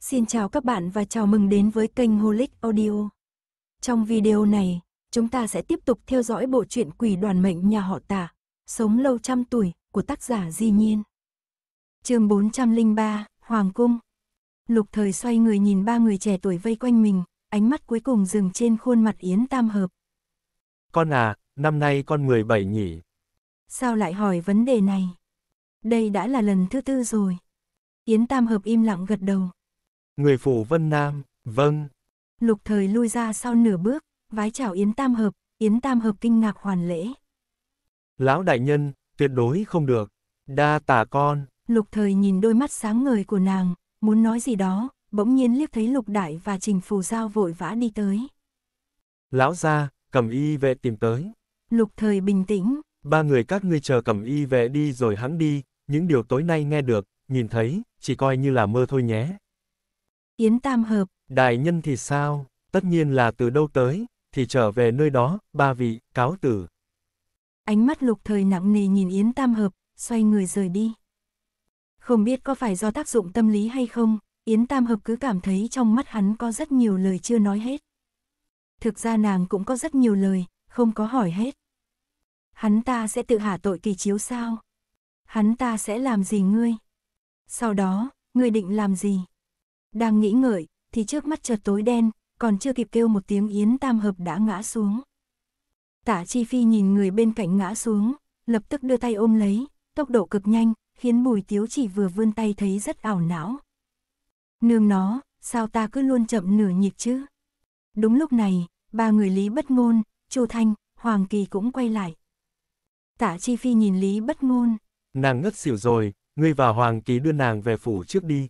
Xin chào các bạn và chào mừng đến với kênh Holic Audio. Trong video này, chúng ta sẽ tiếp tục theo dõi bộ truyện Quỷ đoàn mệnh nhà họ Tả, Sống lâu trăm tuổi của tác giả Di Nhiên. Chương 403, Hoàng cung. Lục Thời xoay người nhìn ba người trẻ tuổi vây quanh mình, ánh mắt cuối cùng dừng trên khuôn mặt Yến Tam Hợp. Con à, năm nay con 17 nhỉ? Sao lại hỏi vấn đề này? Đây đã là lần thứ tư rồi. Yến Tam Hợp im lặng gật đầu. Người phủ Vân Nam, vâng. Lục thời lui ra sau nửa bước, vái chào Yến Tam Hợp, Yến Tam Hợp kinh ngạc hoàn lễ. Lão đại nhân, tuyệt đối không được, đa tả con. Lục thời nhìn đôi mắt sáng ngời của nàng, muốn nói gì đó, bỗng nhiên liếc thấy lục đại và trình phù giao vội vã đi tới. Lão ra, cầm y vệ tìm tới. Lục thời bình tĩnh. Ba người các ngươi chờ cầm y vệ đi rồi hắn đi, những điều tối nay nghe được, nhìn thấy, chỉ coi như là mơ thôi nhé. Yến Tam Hợp. Đại nhân thì sao? Tất nhiên là từ đâu tới, thì trở về nơi đó, ba vị, cáo tử. Ánh mắt lục thời nặng nề nhìn Yến Tam Hợp, xoay người rời đi. Không biết có phải do tác dụng tâm lý hay không, Yến Tam Hợp cứ cảm thấy trong mắt hắn có rất nhiều lời chưa nói hết. Thực ra nàng cũng có rất nhiều lời, không có hỏi hết. Hắn ta sẽ tự hạ tội kỳ chiếu sao? Hắn ta sẽ làm gì ngươi? Sau đó, ngươi định làm gì? Đang nghĩ ngợi, thì trước mắt chợt tối đen, còn chưa kịp kêu một tiếng yến tam hợp đã ngã xuống. Tả Chi Phi nhìn người bên cạnh ngã xuống, lập tức đưa tay ôm lấy, tốc độ cực nhanh, khiến bùi tiếu chỉ vừa vươn tay thấy rất ảo não. Nương nó, sao ta cứ luôn chậm nửa nhịp chứ? Đúng lúc này, ba người Lý Bất Ngôn, Chu Thanh, Hoàng Kỳ cũng quay lại. Tả Chi Phi nhìn Lý Bất Ngôn. Nàng ngất xỉu rồi, ngươi và Hoàng Kỳ đưa nàng về phủ trước đi.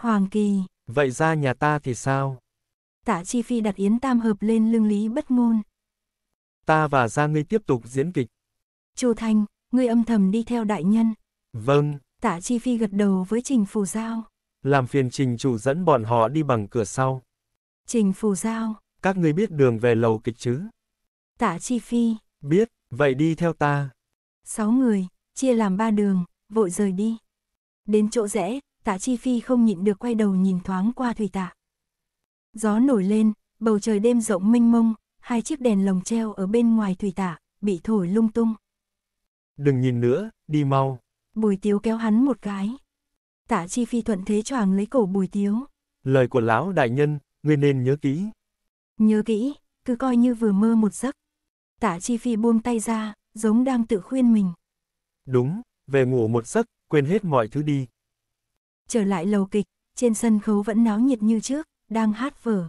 Hoàng Kỳ. Vậy ra nhà ta thì sao? Tạ Chi Phi đặt Yến Tam hợp lên lưng Lý Bất Ngôn. Ta và gia ngươi tiếp tục diễn kịch. Chu Thanh, ngươi âm thầm đi theo đại nhân. Vâng. Tạ Chi Phi gật đầu với Trình Phù Giao. Làm phiền Trình chủ dẫn bọn họ đi bằng cửa sau. Trình Phù Giao. Các ngươi biết đường về lầu kịch chứ? Tạ Chi Phi. Biết, vậy đi theo ta. Sáu người, chia làm ba đường, vội rời đi. Đến chỗ rẽ, tạ chi phi không nhịn được quay đầu nhìn thoáng qua thủy tạ. Gió nổi lên, bầu trời đêm rộng mênh mông, hai chiếc đèn lồng treo ở bên ngoài thủy tạ, bị thổi lung tung. Đừng nhìn nữa, đi mau. Bùi tiếu kéo hắn một cái. Tạ chi phi thuận thế choàng lấy cổ bùi tiếu. Lời của lão đại nhân, ngươi nên nhớ kỹ. Nhớ kỹ, cứ coi như vừa mơ một giấc. Tạ chi phi buông tay ra, giống đang tự khuyên mình. Đúng, về ngủ một giấc, quên hết mọi thứ đi. Trở lại lầu kịch, trên sân khấu vẫn náo nhiệt như trước, đang hát vở.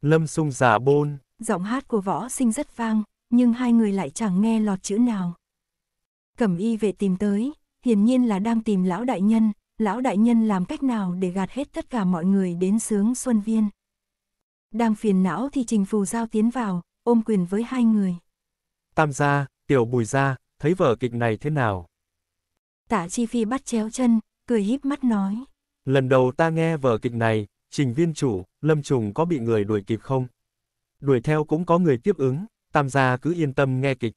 Lâm sung giả bôn. Giọng hát của võ sinh rất vang, nhưng hai người lại chẳng nghe lọt chữ nào. Cẩm y về tìm tới, hiển nhiên là đang tìm lão đại nhân, lão đại nhân làm cách nào để gạt hết tất cả mọi người đến sướng xuân viên. Đang phiền não thì trình phù giao tiến vào, ôm quyền với hai người. Tam gia, tiểu bùi gia, thấy vở kịch này thế nào? Tạ Chi Phi bắt chéo chân, cười híp mắt nói. Lần đầu ta nghe vở kịch này, trình viên chủ, lâm trùng có bị người đuổi kịp không? Đuổi theo cũng có người tiếp ứng, tam gia cứ yên tâm nghe kịch.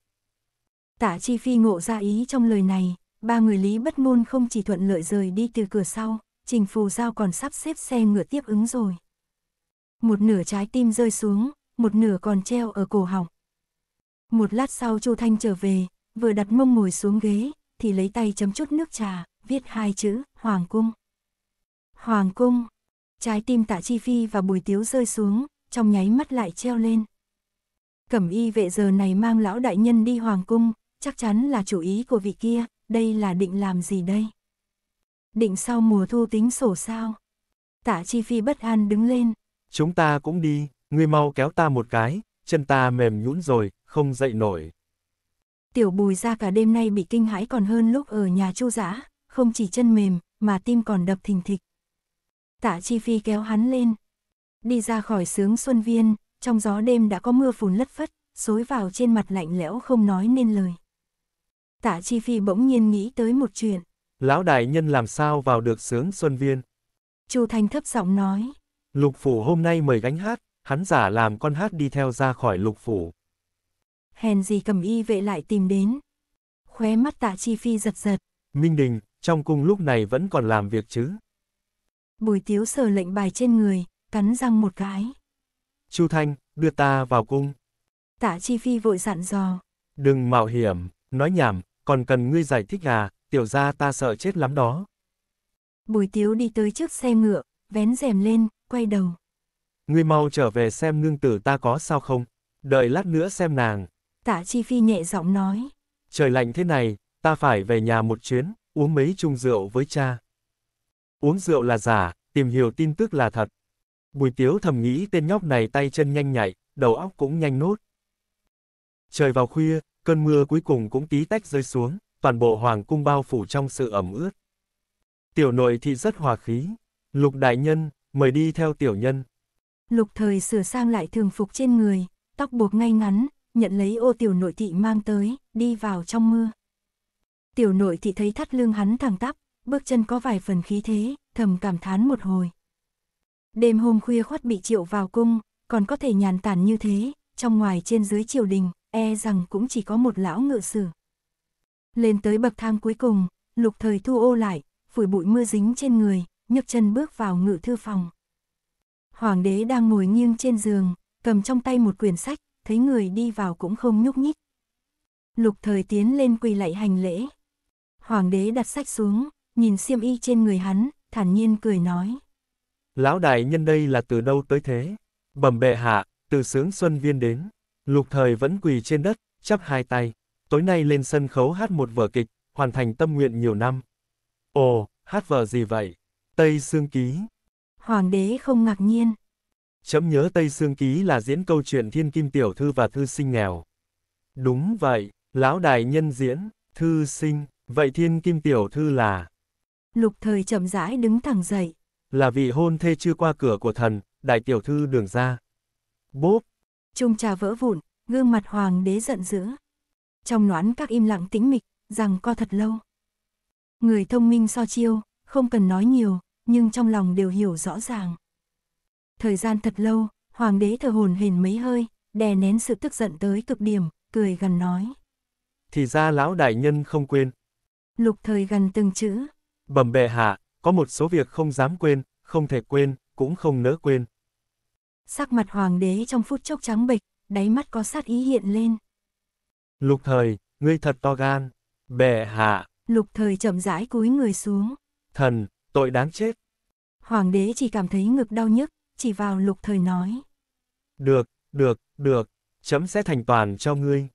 Tạ Chi Phi ngộ ra ý trong lời này, ba người Lý Bất môn không chỉ thuận lợi rời đi từ cửa sau, Trình Phù Giao còn sắp xếp xe ngựa tiếp ứng rồi. Một nửa trái tim rơi xuống, một nửa còn treo ở cổ họng. Một lát sau Chu Thanh trở về, vừa đặt mông ngồi xuống ghế, thì lấy tay chấm chút nước trà, viết hai chữ, Hoàng Cung. Hoàng Cung, trái tim tạ chi phi và bùi tiếu rơi xuống, trong nháy mắt lại treo lên. Cẩm y vệ giờ này mang lão đại nhân đi Hoàng Cung, chắc chắn là chủ ý của vị kia, đây là định làm gì đây? Định sau mùa thu tính sổ sao? Tạ Chi Phi bất an đứng lên. Chúng ta cũng đi, ngươi mau kéo ta một cái, chân ta mềm nhũn rồi, không dậy nổi tiểu bùi ra cả đêm nay bị kinh hãi còn hơn lúc ở nhà chu giã, không chỉ chân mềm, mà tim còn đập thình thịch. Tạ Chi Phi kéo hắn lên. Đi ra khỏi sướng Xuân Viên, trong gió đêm đã có mưa phùn lất phất, xối vào trên mặt lạnh lẽo không nói nên lời. Tạ Chi Phi bỗng nhiên nghĩ tới một chuyện. Lão đại nhân làm sao vào được sướng Xuân Viên? Chu Thanh thấp giọng nói. Lục phủ hôm nay mời gánh hát, hắn giả làm con hát đi theo ra khỏi lục phủ hèn gì cầm y vệ lại tìm đến. Khóe mắt tạ chi phi giật giật. Minh đình, trong cung lúc này vẫn còn làm việc chứ. Bùi tiếu sờ lệnh bài trên người, cắn răng một cái. Chu Thanh, đưa ta vào cung. Tạ chi phi vội dặn dò. Đừng mạo hiểm, nói nhảm, còn cần ngươi giải thích à, tiểu ra ta sợ chết lắm đó. Bùi tiếu đi tới trước xe ngựa, vén rèm lên, quay đầu. Ngươi mau trở về xem nương tử ta có sao không, đợi lát nữa xem nàng. Tạ Chi Phi nhẹ giọng nói. Trời lạnh thế này, ta phải về nhà một chuyến, uống mấy chung rượu với cha. Uống rượu là giả, tìm hiểu tin tức là thật. Bùi tiếu thầm nghĩ tên nhóc này tay chân nhanh nhạy, đầu óc cũng nhanh nốt. Trời vào khuya, cơn mưa cuối cùng cũng tí tách rơi xuống, toàn bộ hoàng cung bao phủ trong sự ẩm ướt. Tiểu nội thị rất hòa khí. Lục đại nhân, mời đi theo tiểu nhân. Lục thời sửa sang lại thường phục trên người, tóc buộc ngay ngắn, nhận lấy ô tiểu nội thị mang tới, đi vào trong mưa. Tiểu nội thị thấy thắt lưng hắn thẳng tắp, bước chân có vài phần khí thế, thầm cảm thán một hồi. Đêm hôm khuya khoát bị triệu vào cung, còn có thể nhàn tản như thế, trong ngoài trên dưới triều đình, e rằng cũng chỉ có một lão ngự sử. Lên tới bậc thang cuối cùng, lục thời thu ô lại, phủi bụi mưa dính trên người, nhấc chân bước vào ngự thư phòng. Hoàng đế đang ngồi nghiêng trên giường, cầm trong tay một quyển sách, thấy người đi vào cũng không nhúc nhích. Lục thời tiến lên quỳ lạy hành lễ. Hoàng đế đặt sách xuống, nhìn xiêm y trên người hắn, thản nhiên cười nói. Lão đại nhân đây là từ đâu tới thế? Bẩm bệ hạ, từ sướng Xuân Viên đến. Lục thời vẫn quỳ trên đất, chắp hai tay. Tối nay lên sân khấu hát một vở kịch, hoàn thành tâm nguyện nhiều năm. Ồ, hát vở gì vậy? Tây Sương Ký. Hoàng đế không ngạc nhiên. Chấm nhớ Tây Sương Ký là diễn câu chuyện Thiên Kim Tiểu Thư và Thư Sinh nghèo. Đúng vậy, lão đài nhân diễn, Thư Sinh, vậy Thiên Kim Tiểu Thư là... Lục thời chậm rãi đứng thẳng dậy. Là vị hôn thê chưa qua cửa của thần, đại tiểu thư đường ra. Bốp! Trung trà vỡ vụn, gương mặt hoàng đế giận dữ. Trong noán các im lặng tĩnh mịch, rằng co thật lâu. Người thông minh so chiêu, không cần nói nhiều, nhưng trong lòng đều hiểu rõ ràng. Thời gian thật lâu, hoàng đế thở hồn hển mấy hơi, đè nén sự tức giận tới cực điểm, cười gần nói. Thì ra lão đại nhân không quên. Lục thời gần từng chữ. Bẩm bệ hạ, có một số việc không dám quên, không thể quên, cũng không nỡ quên. Sắc mặt hoàng đế trong phút chốc trắng bệch, đáy mắt có sát ý hiện lên. Lục thời, ngươi thật to gan. Bệ hạ. Lục thời chậm rãi cúi người xuống. Thần, tội đáng chết. Hoàng đế chỉ cảm thấy ngực đau nhức, chỉ vào lục thời nói. Được, được, được, chấm sẽ thành toàn cho ngươi.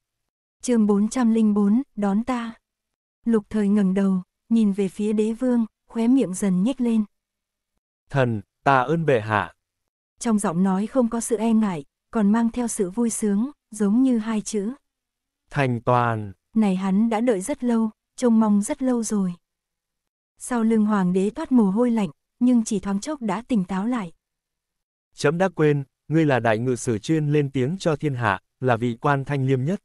chương 404, đón ta. Lục thời ngẩng đầu, nhìn về phía đế vương, khóe miệng dần nhếch lên. Thần, ta ơn bệ hạ. Trong giọng nói không có sự e ngại, còn mang theo sự vui sướng, giống như hai chữ. Thành toàn. Này hắn đã đợi rất lâu, trông mong rất lâu rồi. Sau lưng hoàng đế toát mồ hôi lạnh, nhưng chỉ thoáng chốc đã tỉnh táo lại. Chấm đã quên, ngươi là đại ngự sử chuyên lên tiếng cho thiên hạ, là vị quan thanh liêm nhất.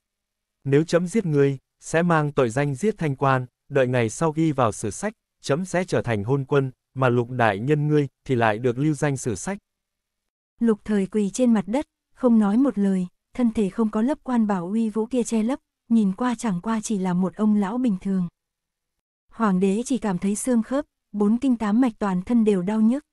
Nếu chấm giết ngươi, sẽ mang tội danh giết thanh quan, đợi ngày sau ghi vào sử sách, chấm sẽ trở thành hôn quân, mà lục đại nhân ngươi thì lại được lưu danh sử sách. Lục thời quỳ trên mặt đất, không nói một lời, thân thể không có lớp quan bảo uy vũ kia che lấp, nhìn qua chẳng qua chỉ là một ông lão bình thường. Hoàng đế chỉ cảm thấy xương khớp, bốn kinh tám mạch toàn thân đều đau nhức.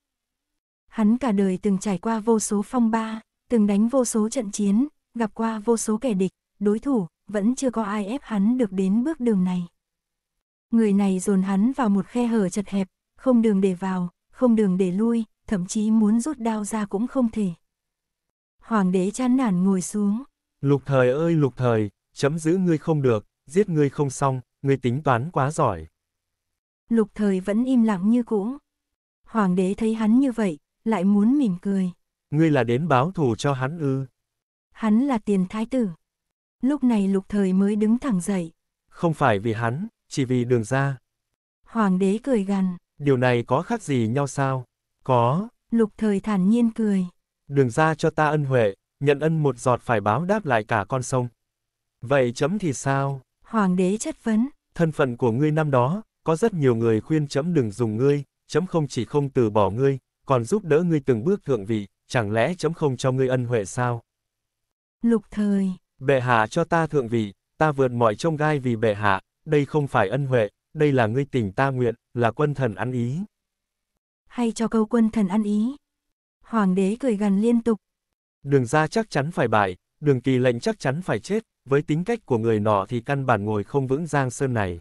Hắn cả đời từng trải qua vô số phong ba, từng đánh vô số trận chiến, gặp qua vô số kẻ địch, đối thủ, vẫn chưa có ai ép hắn được đến bước đường này. Người này dồn hắn vào một khe hở chật hẹp, không đường để vào, không đường để lui, thậm chí muốn rút đao ra cũng không thể. Hoàng đế chán nản ngồi xuống. Lục thời ơi lục thời, chấm giữ ngươi không được, giết ngươi không xong, ngươi tính toán quá giỏi. Lục thời vẫn im lặng như cũ. Hoàng đế thấy hắn như vậy, lại muốn mỉm cười. Ngươi là đến báo thù cho hắn ư. Hắn là tiền thái tử. Lúc này lục thời mới đứng thẳng dậy. Không phải vì hắn, chỉ vì đường ra. Hoàng đế cười gằn. Điều này có khác gì nhau sao? Có. Lục thời thản nhiên cười. Đường ra cho ta ân huệ, nhận ân một giọt phải báo đáp lại cả con sông. Vậy chấm thì sao? Hoàng đế chất vấn. Thân phận của ngươi năm đó, có rất nhiều người khuyên chấm đừng dùng ngươi, chấm không chỉ không từ bỏ ngươi, còn giúp đỡ ngươi từng bước thượng vị, chẳng lẽ chấm không cho ngươi ân huệ sao? Lục thời. Bệ hạ cho ta thượng vị, ta vượt mọi trông gai vì bệ hạ, đây không phải ân huệ, đây là ngươi tình ta nguyện, là quân thần ăn ý. Hay cho câu quân thần ăn ý. Hoàng đế cười gần liên tục. Đường ra chắc chắn phải bại, đường kỳ lệnh chắc chắn phải chết, với tính cách của người nọ thì căn bản ngồi không vững giang sơn này.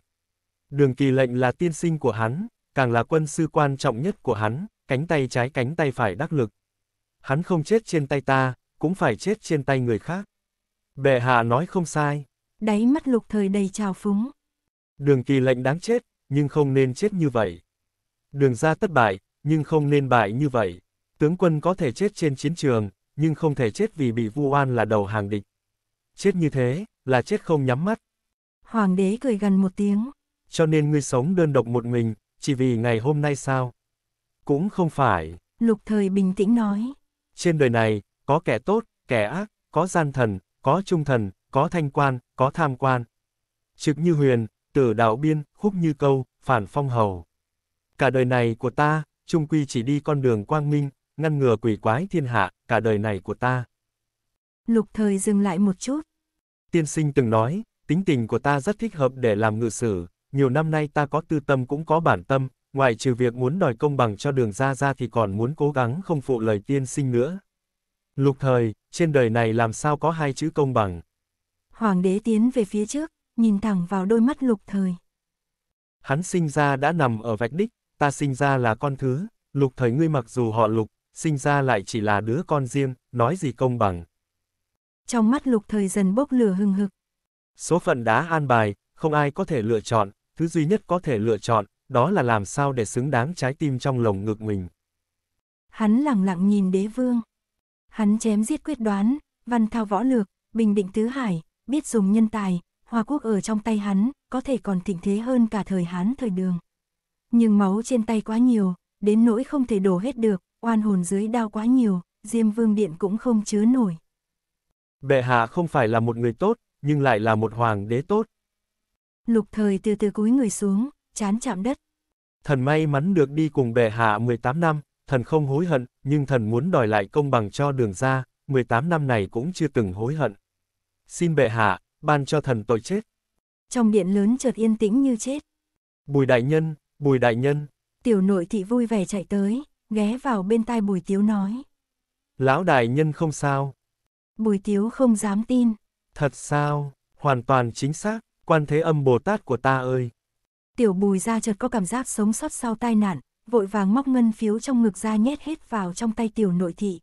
Đường kỳ lệnh là tiên sinh của hắn, càng là quân sư quan trọng nhất của hắn, cánh tay trái cánh tay phải đắc lực. Hắn không chết trên tay ta, cũng phải chết trên tay người khác. Bệ hạ nói không sai. Đáy mắt lục thời đầy trào phúng. Đường kỳ lệnh đáng chết, nhưng không nên chết như vậy. Đường ra tất bại, nhưng không nên bại như vậy. Tướng quân có thể chết trên chiến trường, nhưng không thể chết vì bị vu oan là đầu hàng địch. Chết như thế, là chết không nhắm mắt. Hoàng đế cười gần một tiếng. Cho nên ngươi sống đơn độc một mình, chỉ vì ngày hôm nay sao? Cũng không phải. Lục thời bình tĩnh nói. Trên đời này, có kẻ tốt, kẻ ác, có gian thần, có trung thần, có thanh quan, có tham quan. Trực như huyền, tử đạo biên, khúc như câu, phản phong hầu. Cả đời này của ta, trung quy chỉ đi con đường quang minh, ngăn ngừa quỷ quái thiên hạ, cả đời này của ta. Lục thời dừng lại một chút. Tiên sinh từng nói, tính tình của ta rất thích hợp để làm ngự sử, nhiều năm nay ta có tư tâm cũng có bản tâm, ngoại trừ việc muốn đòi công bằng cho đường ra ra thì còn muốn cố gắng không phụ lời tiên sinh nữa. Lục thời, trên đời này làm sao có hai chữ công bằng. Hoàng đế tiến về phía trước, nhìn thẳng vào đôi mắt lục thời. Hắn sinh ra đã nằm ở vạch đích, ta sinh ra là con thứ, lục thời ngươi mặc dù họ lục, sinh ra lại chỉ là đứa con riêng, nói gì công bằng. Trong mắt lục thời dần bốc lửa hừng hực. Số phận đã an bài, không ai có thể lựa chọn, thứ duy nhất có thể lựa chọn, đó là làm sao để xứng đáng trái tim trong lồng ngực mình. Hắn lặng lặng nhìn đế vương. Hắn chém giết quyết đoán, văn thao võ lược, bình định tứ hải, biết dùng nhân tài, Hoa quốc ở trong tay hắn, có thể còn thịnh thế hơn cả thời Hán thời đường. Nhưng máu trên tay quá nhiều, đến nỗi không thể đổ hết được, oan hồn dưới đau quá nhiều, Diêm Vương Điện cũng không chứa nổi. Bệ hạ không phải là một người tốt, nhưng lại là một hoàng đế tốt. Lục thời từ từ cúi người xuống, chán chạm đất. Thần may mắn được đi cùng bệ hạ 18 năm, thần không hối hận, nhưng thần muốn đòi lại công bằng cho đường ra, 18 năm này cũng chưa từng hối hận. Xin bệ hạ, ban cho thần tội chết. Trong điện lớn chợt yên tĩnh như chết. Bùi đại nhân, bùi đại nhân. Tiểu nội thị vui vẻ chạy tới, ghé vào bên tai bùi tiếu nói. Lão đại nhân không sao. Bùi tiếu không dám tin. Thật sao, hoàn toàn chính xác, quan thế âm Bồ Tát của ta ơi. Tiểu bùi ra chợt có cảm giác sống sót sau tai nạn, vội vàng móc ngân phiếu trong ngực ra nhét hết vào trong tay tiểu nội thị.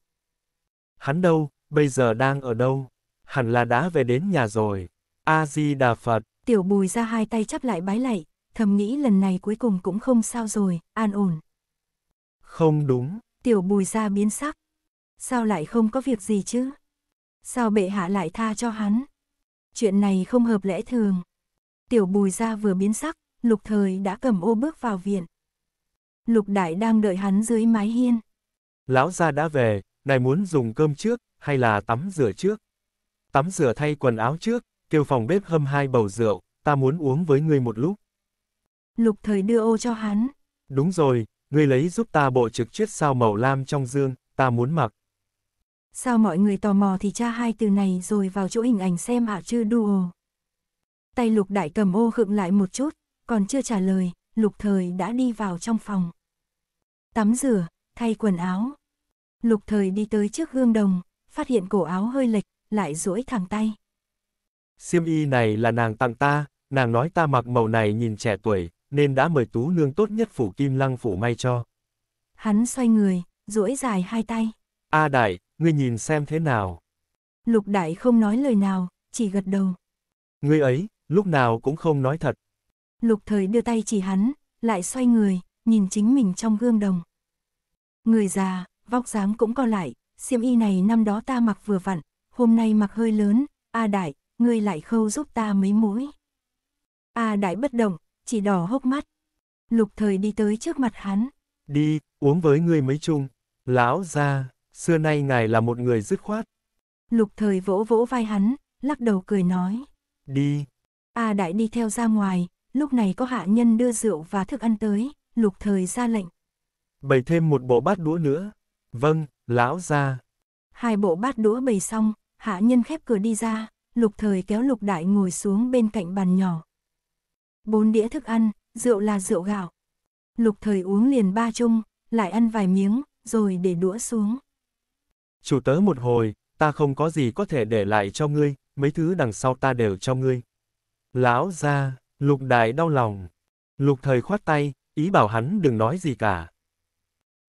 Hắn đâu, bây giờ đang ở đâu? Hẳn là đã về đến nhà rồi. A-di-đà Phật. Tiểu bùi ra hai tay chắp lại bái lạy, thầm nghĩ lần này cuối cùng cũng không sao rồi, an ổn. Không đúng. Tiểu bùi ra biến sắc. Sao lại không có việc gì chứ? Sao bệ hạ lại tha cho hắn? Chuyện này không hợp lẽ thường. Tiểu bùi ra vừa biến sắc, Lục Thời đã cầm ô bước vào viện. Lục Đại đang đợi hắn dưới mái hiên. Lão gia đã về, này muốn dùng cơm trước, hay là tắm rửa trước? Tắm rửa thay quần áo trước, kêu phòng bếp hâm hai bầu rượu, ta muốn uống với ngươi một lúc. Lục Thời đưa ô cho hắn. Đúng rồi, ngươi lấy giúp ta bộ trực chiết sao màu lam trong dương, ta muốn mặc. Sao mọi người tò mò thì tra hai từ này rồi vào chỗ hình ảnh xem ạ à chưa đùa. Tay lục đại cầm ô khựng lại một chút, còn chưa trả lời, lục thời đã đi vào trong phòng. Tắm rửa, thay quần áo. Lục thời đi tới trước gương đồng, phát hiện cổ áo hơi lệch, lại duỗi thẳng tay. Xiêm y này là nàng tặng ta, nàng nói ta mặc màu này nhìn trẻ tuổi, nên đã mời tú nương tốt nhất phủ kim lăng phủ may cho. Hắn xoay người, duỗi dài hai tay. A đại, ngươi nhìn xem thế nào. Lục đại không nói lời nào, chỉ gật đầu. Ngươi ấy, lúc nào cũng không nói thật, Lục thời đưa tay chỉ hắn, lại xoay người, nhìn chính mình trong gương đồng. Người già, vóc dáng cũng còn lại, xiêm y này năm đó ta mặc vừa vặn, hôm nay mặc hơi lớn, A Đại, ngươi lại khâu giúp ta mấy mũi. A Đại bất động, chỉ đỏ hốc mắt. Lục thời đi tới trước mặt hắn. Đi, uống với ngươi mấy chung. Lão ra, xưa nay ngài là một người dứt khoát. Lục thời vỗ vỗ vai hắn, lắc đầu cười nói. Đi. A Đại đi theo ra ngoài, lúc này có hạ nhân đưa rượu và thức ăn tới, lục thời ra lệnh. Bày thêm một bộ bát đũa nữa. Vâng, lão ra. Hai bộ bát đũa bày xong, hạ nhân khép cửa đi ra, lục thời kéo lục đại ngồi xuống bên cạnh bàn nhỏ. Bốn đĩa thức ăn, rượu là rượu gạo. Lục thời uống liền ba chung, lại ăn vài miếng, rồi để đũa xuống. Chủ tớ một hồi, ta không có gì có thể để lại cho ngươi, mấy thứ đằng sau ta đều cho ngươi. Lão ra. Lục Đại đau lòng. Lục Thời khoát tay, ý bảo hắn đừng nói gì cả.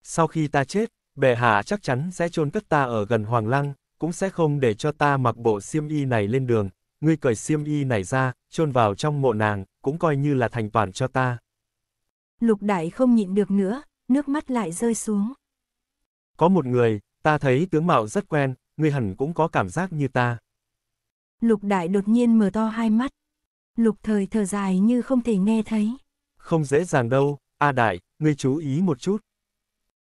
Sau khi ta chết, bệ hạ chắc chắn sẽ chôn cất ta ở gần Hoàng Lăng, cũng sẽ không để cho ta mặc bộ xiêm y này lên đường, ngươi cởi xiêm y này ra, chôn vào trong mộ nàng, cũng coi như là thành toàn cho ta. Lục Đại không nhịn được nữa, nước mắt lại rơi xuống. Có một người, ta thấy tướng mạo rất quen, ngươi hẳn cũng có cảm giác như ta. Lục Đại đột nhiên mở to hai mắt, Lục thời thở dài như không thể nghe thấy. Không dễ dàng đâu, A Đại, ngươi chú ý một chút.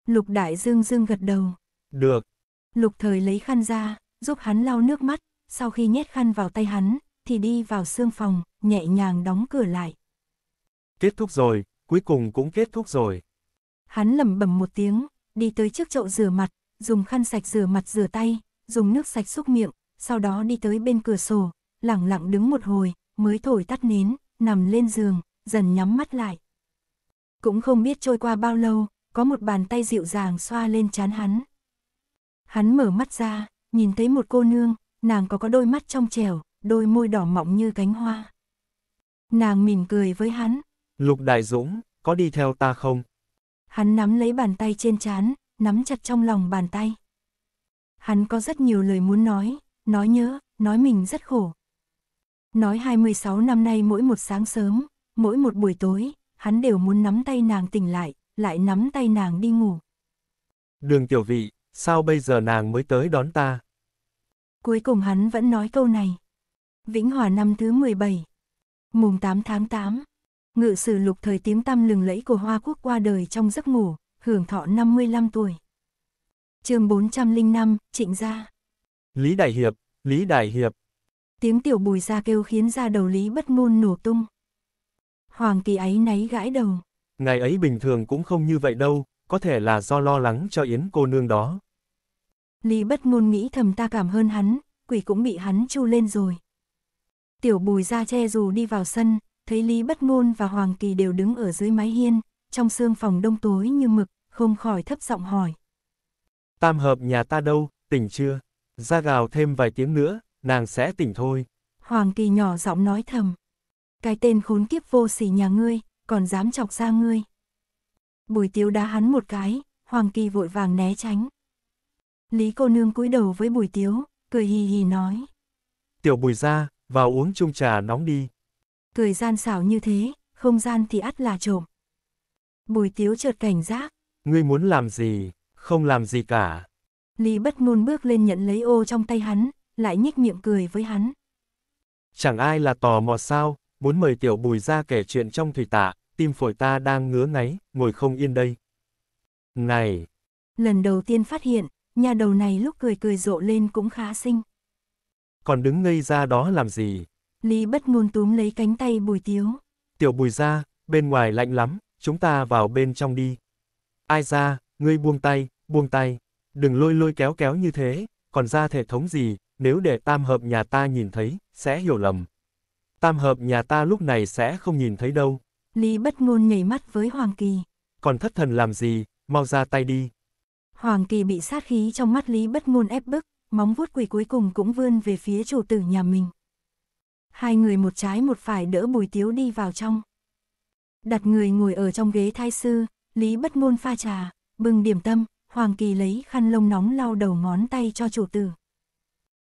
Lục Đại Dương Dương gật đầu. Được. Lục thời lấy khăn ra, giúp hắn lau nước mắt, sau khi nhét khăn vào tay hắn, thì đi vào xương phòng, nhẹ nhàng đóng cửa lại. Kết thúc rồi, cuối cùng cũng kết thúc rồi. Hắn lẩm bẩm một tiếng, đi tới trước chậu rửa mặt, dùng khăn sạch rửa mặt rửa tay, dùng nước sạch xúc miệng, sau đó đi tới bên cửa sổ, lặng lặng đứng một hồi, mới thổi tắt nến, nằm lên giường, dần nhắm mắt lại. Cũng không biết trôi qua bao lâu, có một bàn tay dịu dàng xoa lên chán hắn. Hắn mở mắt ra, nhìn thấy một cô nương, nàng có có đôi mắt trong trẻo, đôi môi đỏ mọng như cánh hoa. Nàng mỉm cười với hắn. Lục Đại Dũng, có đi theo ta không? Hắn nắm lấy bàn tay trên chán, nắm chặt trong lòng bàn tay. Hắn có rất nhiều lời muốn nói, nói nhớ, nói mình rất khổ, Nói 26 năm nay mỗi một sáng sớm, mỗi một buổi tối, hắn đều muốn nắm tay nàng tỉnh lại, lại nắm tay nàng đi ngủ. Đường tiểu vị, sao bây giờ nàng mới tới đón ta? Cuối cùng hắn vẫn nói câu này. Vĩnh Hòa năm thứ 17, mùng 8 tháng 8, ngự sử lục thời tím tăm lừng lẫy của Hoa Quốc qua đời trong giấc ngủ, hưởng thọ 55 tuổi. chương 405, Trịnh Gia. Lý Đại Hiệp, Lý Đại Hiệp, tiếng tiểu bùi ra kêu khiến ra đầu lý bất ngôn nổ tung. Hoàng kỳ ấy náy gãi đầu. ngày ấy bình thường cũng không như vậy đâu, có thể là do lo lắng cho Yến cô nương đó. Lý bất ngôn nghĩ thầm ta cảm hơn hắn, quỷ cũng bị hắn chu lên rồi. Tiểu bùi ra che dù đi vào sân, thấy Lý bất ngôn và Hoàng kỳ đều đứng ở dưới mái hiên, trong sương phòng đông tối như mực, không khỏi thấp giọng hỏi. Tam hợp nhà ta đâu, tỉnh chưa? Ra gào thêm vài tiếng nữa, nàng sẽ tỉnh thôi. Hoàng Kỳ nhỏ giọng nói thầm. Cái tên khốn kiếp vô sỉ nhà ngươi, còn dám chọc ra ngươi. Bùi tiếu đá hắn một cái, Hoàng Kỳ vội vàng né tránh. Lý cô nương cúi đầu với bùi tiếu, cười hì hì nói. Tiểu bùi ra, vào uống chung trà nóng đi. Cười gian xảo như thế, không gian thì ắt là trộm. Bùi tiếu chợt cảnh giác. Ngươi muốn làm gì, không làm gì cả. Lý bất ngôn bước lên nhận lấy ô trong tay hắn, lại nhếch miệng cười với hắn. Chẳng ai là tò mò sao, muốn mời tiểu bùi ra kể chuyện trong thủy tạ, tim phổi ta đang ngứa ngáy, ngồi không yên đây. Này! Lần đầu tiên phát hiện, nhà đầu này lúc cười cười rộ lên cũng khá xinh. Còn đứng ngây ra đó làm gì? Lý bất ngôn túm lấy cánh tay bùi tiếu. Tiểu bùi ra, bên ngoài lạnh lắm, chúng ta vào bên trong đi. Ai ra, ngươi buông tay, buông tay. Đừng lôi lôi kéo kéo như thế, còn ra thể thống gì, nếu để tam hợp nhà ta nhìn thấy, sẽ hiểu lầm. Tam hợp nhà ta lúc này sẽ không nhìn thấy đâu. Lý bất ngôn nhảy mắt với Hoàng Kỳ. Còn thất thần làm gì, mau ra tay đi. Hoàng Kỳ bị sát khí trong mắt Lý bất ngôn ép bức, móng vuốt quỳ cuối cùng cũng vươn về phía chủ tử nhà mình. Hai người một trái một phải đỡ bùi tiếu đi vào trong. Đặt người ngồi ở trong ghế thai sư, Lý bất ngôn pha trà, bưng điểm tâm, Hoàng Kỳ lấy khăn lông nóng lau đầu ngón tay cho chủ tử.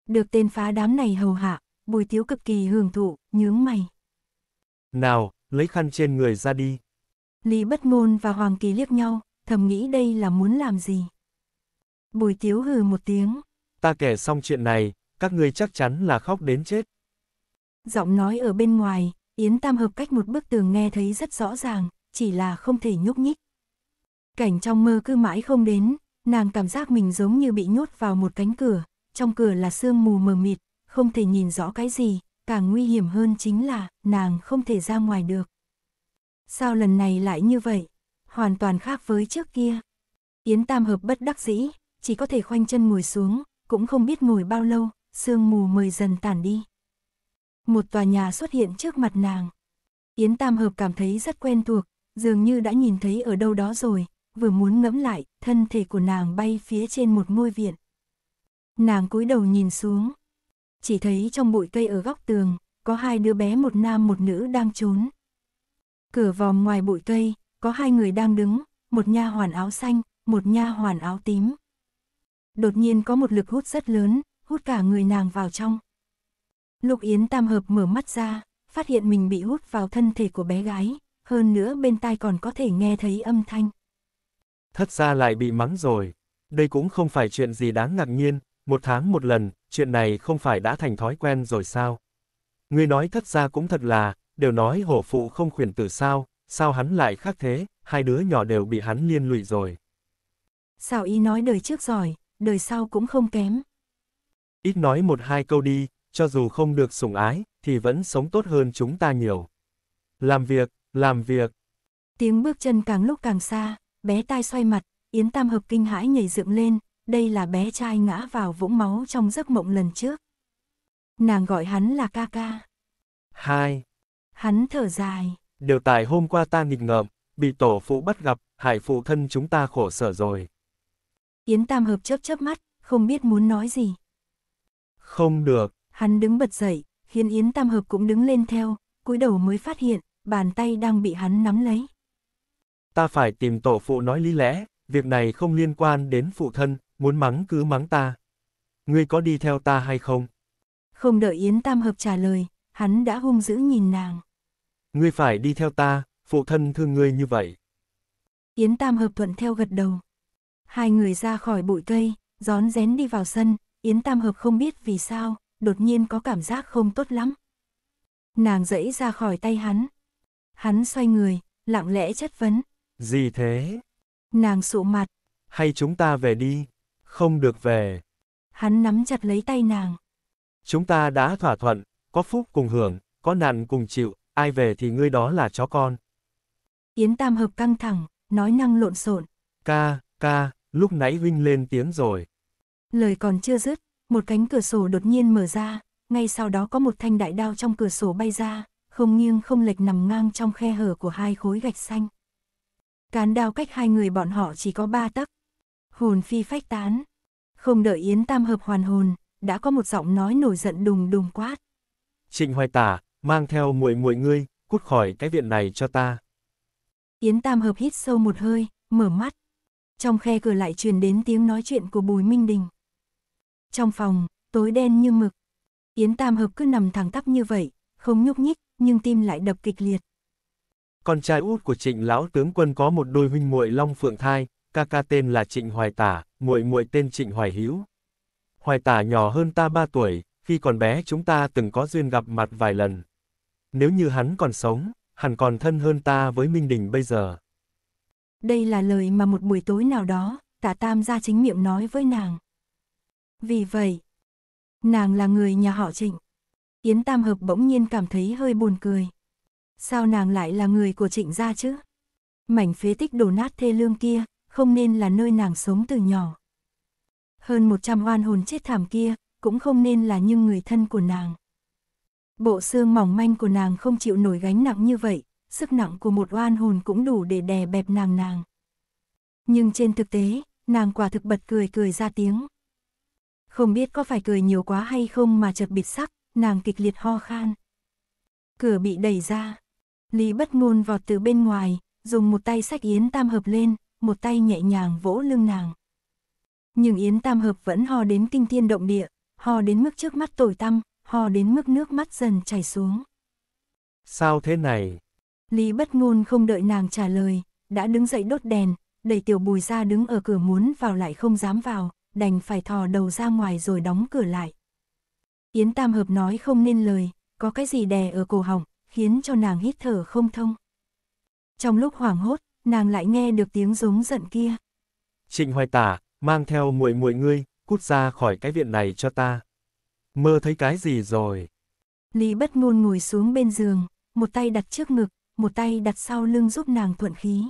Được tên phá đám này hầu hạ, bùi tiếu cực kỳ hưởng thụ, nhướng mày. Nào, lấy khăn trên người ra đi. Lý bất ngôn và Hoàng Kỳ liếc nhau, thầm nghĩ đây là muốn làm gì. Bùi tiếu hừ một tiếng. Ta kể xong chuyện này, các ngươi chắc chắn là khóc đến chết. Giọng nói ở bên ngoài, Yến Tam hợp cách một bức tường nghe thấy rất rõ ràng, chỉ là không thể nhúc nhích. Cảnh trong mơ cứ mãi không đến, nàng cảm giác mình giống như bị nhốt vào một cánh cửa, trong cửa là sương mù mờ mịt, không thể nhìn rõ cái gì, càng nguy hiểm hơn chính là nàng không thể ra ngoài được. Sao lần này lại như vậy? Hoàn toàn khác với trước kia. Yến Tam Hợp bất đắc dĩ, chỉ có thể khoanh chân ngồi xuống, cũng không biết ngồi bao lâu, sương mù mời dần tản đi. Một tòa nhà xuất hiện trước mặt nàng. Yến Tam Hợp cảm thấy rất quen thuộc, dường như đã nhìn thấy ở đâu đó rồi, vừa muốn ngẫm lại, thân thể của nàng bay phía trên một ngôi viện. Nàng cúi đầu nhìn xuống. Chỉ thấy trong bụi cây ở góc tường, có hai đứa bé một nam một nữ đang trốn. Cửa vòm ngoài bụi cây, có hai người đang đứng, một nha hoàn áo xanh, một nha hoàn áo tím. Đột nhiên có một lực hút rất lớn, hút cả người nàng vào trong. Lục Yến Tam Hợp mở mắt ra, phát hiện mình bị hút vào thân thể của bé gái, hơn nữa bên tai còn có thể nghe thấy âm thanh. Thất ra lại bị mắng rồi, đây cũng không phải chuyện gì đáng ngạc nhiên, một tháng một lần, chuyện này không phải đã thành thói quen rồi sao? Ngươi nói thất ra cũng thật là, đều nói hổ phụ không khuyển tử sao, sao hắn lại khác thế, hai đứa nhỏ đều bị hắn liên lụy rồi. Sao y nói đời trước giỏi, đời sau cũng không kém. Ít nói một hai câu đi, cho dù không được sủng ái, thì vẫn sống tốt hơn chúng ta nhiều. Làm việc, làm việc. Tiếng bước chân càng lúc càng xa, bé tai xoay mặt, Yến Tam Hợp kinh hãi nhảy dựng lên, đây là bé trai ngã vào vũng máu trong giấc mộng lần trước. Nàng gọi hắn là ca ca. Hai. Hắn thở dài. Điều tài hôm qua ta nghịch ngợm, bị tổ phụ bắt gặp, hại phụ thân chúng ta khổ sở rồi. Yến Tam Hợp chớp chớp mắt, không biết muốn nói gì. Không được. Hắn đứng bật dậy, khiến Yến Tam Hợp cũng đứng lên theo, cúi đầu mới phát hiện, bàn tay đang bị hắn nắm lấy. Ta phải tìm tổ phụ nói lý lẽ, việc này không liên quan đến phụ thân, muốn mắng cứ mắng ta. Ngươi có đi theo ta hay không? Không đợi Yến Tam Hợp trả lời, hắn đã hung dữ nhìn nàng. Ngươi phải đi theo ta, phụ thân thương ngươi như vậy. Yến Tam Hợp thuận theo gật đầu. Hai người ra khỏi bụi cây, gión rén đi vào sân, Yến Tam Hợp không biết vì sao, đột nhiên có cảm giác không tốt lắm. Nàng dẫy ra khỏi tay hắn. Hắn xoay người, lặng lẽ chất vấn. Gì thế? Nàng sụ mặt. Hay chúng ta về đi không được về. Hắn nắm chặt lấy tay nàng. Chúng ta đã thỏa thuận, có phúc cùng hưởng, có nạn cùng chịu, ai về thì ngươi đó là chó con. Yến Tam Hợp căng thẳng, nói năng lộn xộn. Ca, ca, lúc nãy huynh lên tiếng rồi. Lời còn chưa dứt, một cánh cửa sổ đột nhiên mở ra, ngay sau đó có một thanh đại đao trong cửa sổ bay ra, không nghiêng không lệch nằm ngang trong khe hở của hai khối gạch xanh. Cán đao cách hai người bọn họ chỉ có ba tấc, hồn phi phách tán. Không đợi Yến Tam hợp hoàn hồn, đã có một giọng nói nổi giận đùng đùng quát. Trịnh Hoài Tả, mang theo muội muội ngươi, cút khỏi cái viện này cho ta. Yến Tam hợp hít sâu một hơi, mở mắt. Trong khe cửa lại truyền đến tiếng nói chuyện của Bùi Minh Đình. Trong phòng, tối đen như mực. Yến Tam hợp cứ nằm thẳng tắp như vậy, không nhúc nhích, nhưng tim lại đập kịch liệt. Con trai út của Trịnh lão tướng quân có một đôi huynh muội long phượng thai, ca ca tên là Trịnh Hoài Tả, muội muội tên Trịnh Hoài Hữu. Hoài Tả nhỏ hơn ta 3 tuổi, khi còn bé chúng ta từng có duyên gặp mặt vài lần. Nếu như hắn còn sống, hắn còn thân hơn ta với Minh Đình bây giờ. Đây là lời mà một buổi tối nào đó, Tả Tam gia chính miệng nói với nàng. Vì vậy, nàng là người nhà họ Trịnh. Yến Tam Hợp bỗng nhiên cảm thấy hơi buồn cười. Sao nàng lại là người của Trịnh gia chứ? Mảnh phế tích đổ nát thê lương kia, không nên là nơi nàng sống từ nhỏ. Hơn 100 oan hồn chết thảm kia, cũng không nên là như người thân của nàng. Bộ xương mỏng manh của nàng không chịu nổi gánh nặng như vậy, sức nặng của một oan hồn cũng đủ để đè bẹp nàng nàng. Nhưng trên thực tế, nàng quả thực bật cười cười ra tiếng. Không biết có phải cười nhiều quá hay không mà chợt bịt sắc, nàng kịch liệt ho khan. Cửa bị đẩy ra. Lý bất ngôn vọt từ bên ngoài, dùng một tay sách yến tam hợp lên, một tay nhẹ nhàng vỗ lưng nàng. Nhưng Yến Tam Hợp vẫn ho đến kinh thiên động địa, ho đến mức trước mắt tồi tâm, ho đến mức nước mắt dần chảy xuống. Sao thế này? Lý bất ngôn không đợi nàng trả lời, đã đứng dậy đốt đèn, đẩy tiểu bùi ra đứng ở cửa muốn vào lại không dám vào, đành phải thò đầu ra ngoài rồi đóng cửa lại. Yến Tam Hợp nói không nên lời, có cái gì đè ở cổ họng, khiến cho nàng hít thở không thông. Trong lúc hoảng hốt, nàng lại nghe được tiếng giống giận kia. Trịnh Hoài Tả, mang theo muội muội ngươi, cút ra khỏi cái viện này cho ta. Mơ thấy cái gì rồi? Lý Bất Ngôn ngồi xuống bên giường, một tay đặt trước ngực, một tay đặt sau lưng giúp nàng thuận khí.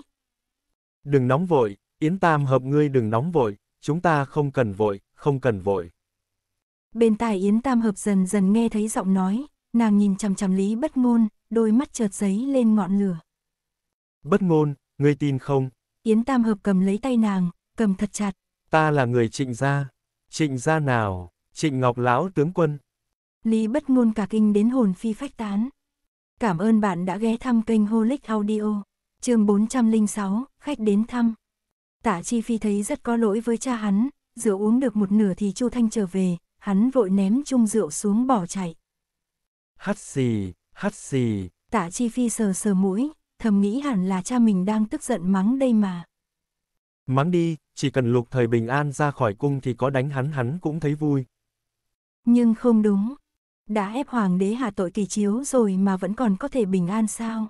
Đừng nóng vội, Yến Tam hợp ngươi đừng nóng vội, chúng ta không cần vội, không cần vội. Bên tai Yến Tam hợp dần dần nghe thấy giọng nói, nàng nhìn chằm chằm Lý Bất Ngôn, đôi mắt chợt giấy lên ngọn lửa. Bất Ngôn, ngươi tin không? Yến Tam Hợp cầm lấy tay nàng, cầm thật chặt. Ta là người trịnh gia. Trịnh gia nào? Trịnh Ngọc Lão tướng quân. Lý bất ngôn cả kinh đến hồn phi phách tán. Cảm ơn bạn đã ghé thăm kênh Holic Audio. chương 406, khách đến thăm. Tả Chi Phi thấy rất có lỗi với cha hắn, rượu uống được một nửa thì Chu Thanh trở về, hắn vội ném chung rượu xuống bỏ chạy. Hắt xì, hắt xì. Tả Chi Phi sờ sờ mũi, thầm nghĩ hẳn là cha mình đang tức giận mắng đây mà. Mắng đi, chỉ cần lục thời bình an ra khỏi cung thì có đánh hắn hắn cũng thấy vui. Nhưng không đúng. Đã ép hoàng đế hạ tội kỳ chiếu rồi mà vẫn còn có thể bình an sao?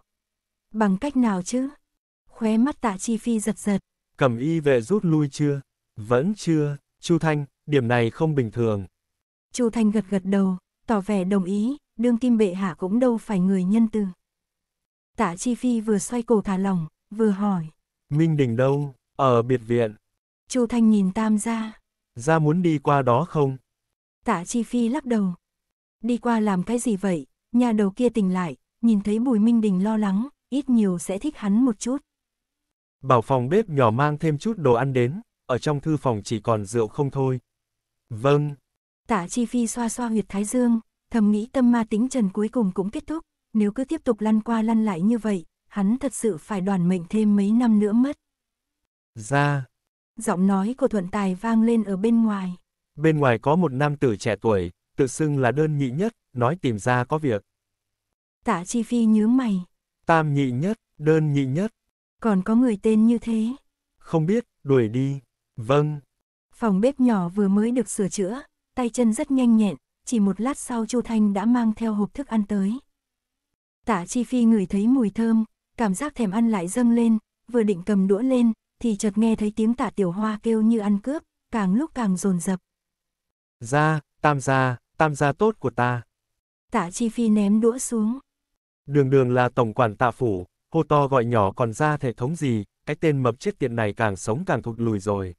Bằng cách nào chứ? Khóe mắt tạ chi phi giật giật. Cẩm y vệ rút lui chưa? Vẫn chưa, Chu Thanh, điểm này không bình thường. Chu Thanh gật gật đầu, tỏ vẻ đồng ý, đương kim bệ hạ cũng đâu phải người nhân từ. Tạ Chi Phi vừa xoay cổ thả lỏng, vừa hỏi. Minh Đình đâu? Ở biệt viện. Chu Thanh nhìn Tam Gia. Gia muốn đi qua đó không? Tạ Chi Phi lắc đầu. Đi qua làm cái gì vậy? Nhà đầu kia tỉnh lại, nhìn thấy Bùi Minh Đình lo lắng, ít nhiều sẽ thích hắn một chút. Bảo phòng bếp nhỏ mang thêm chút đồ ăn đến, ở trong thư phòng chỉ còn rượu không thôi. Vâng. Tạ Chi Phi xoa xoa huyệt thái dương, thầm nghĩ tâm ma tính trần cuối cùng cũng kết thúc nếu cứ tiếp tục lăn qua lăn lại như vậy, hắn thật sự phải đoàn mệnh thêm mấy năm nữa mất. Ra. Giọng nói của Thuận Tài vang lên ở bên ngoài. Bên ngoài có một nam tử trẻ tuổi, tự xưng là đơn nhị nhất, nói tìm ra có việc. Tạ Chi Phi nhớ mày. Tam nhị nhất, đơn nhị nhất. Còn có người tên như thế. Không biết, đuổi đi. Vâng. Phòng bếp nhỏ vừa mới được sửa chữa, tay chân rất nhanh nhẹn, chỉ một lát sau Chu Thanh đã mang theo hộp thức ăn tới. Tạ Chi Phi ngửi thấy mùi thơm, cảm giác thèm ăn lại dâng lên, vừa định cầm đũa lên, thì chợt nghe thấy tiếng tạ tiểu hoa kêu như ăn cướp, càng lúc càng rồn rập. Ra, tam gia, tam gia tốt của ta. Tạ Chi Phi ném đũa xuống. Đường đường là tổng quản tạ phủ, hô to gọi nhỏ còn ra thể thống gì, cái tên mập chết tiệt này càng sống càng thụt lùi rồi.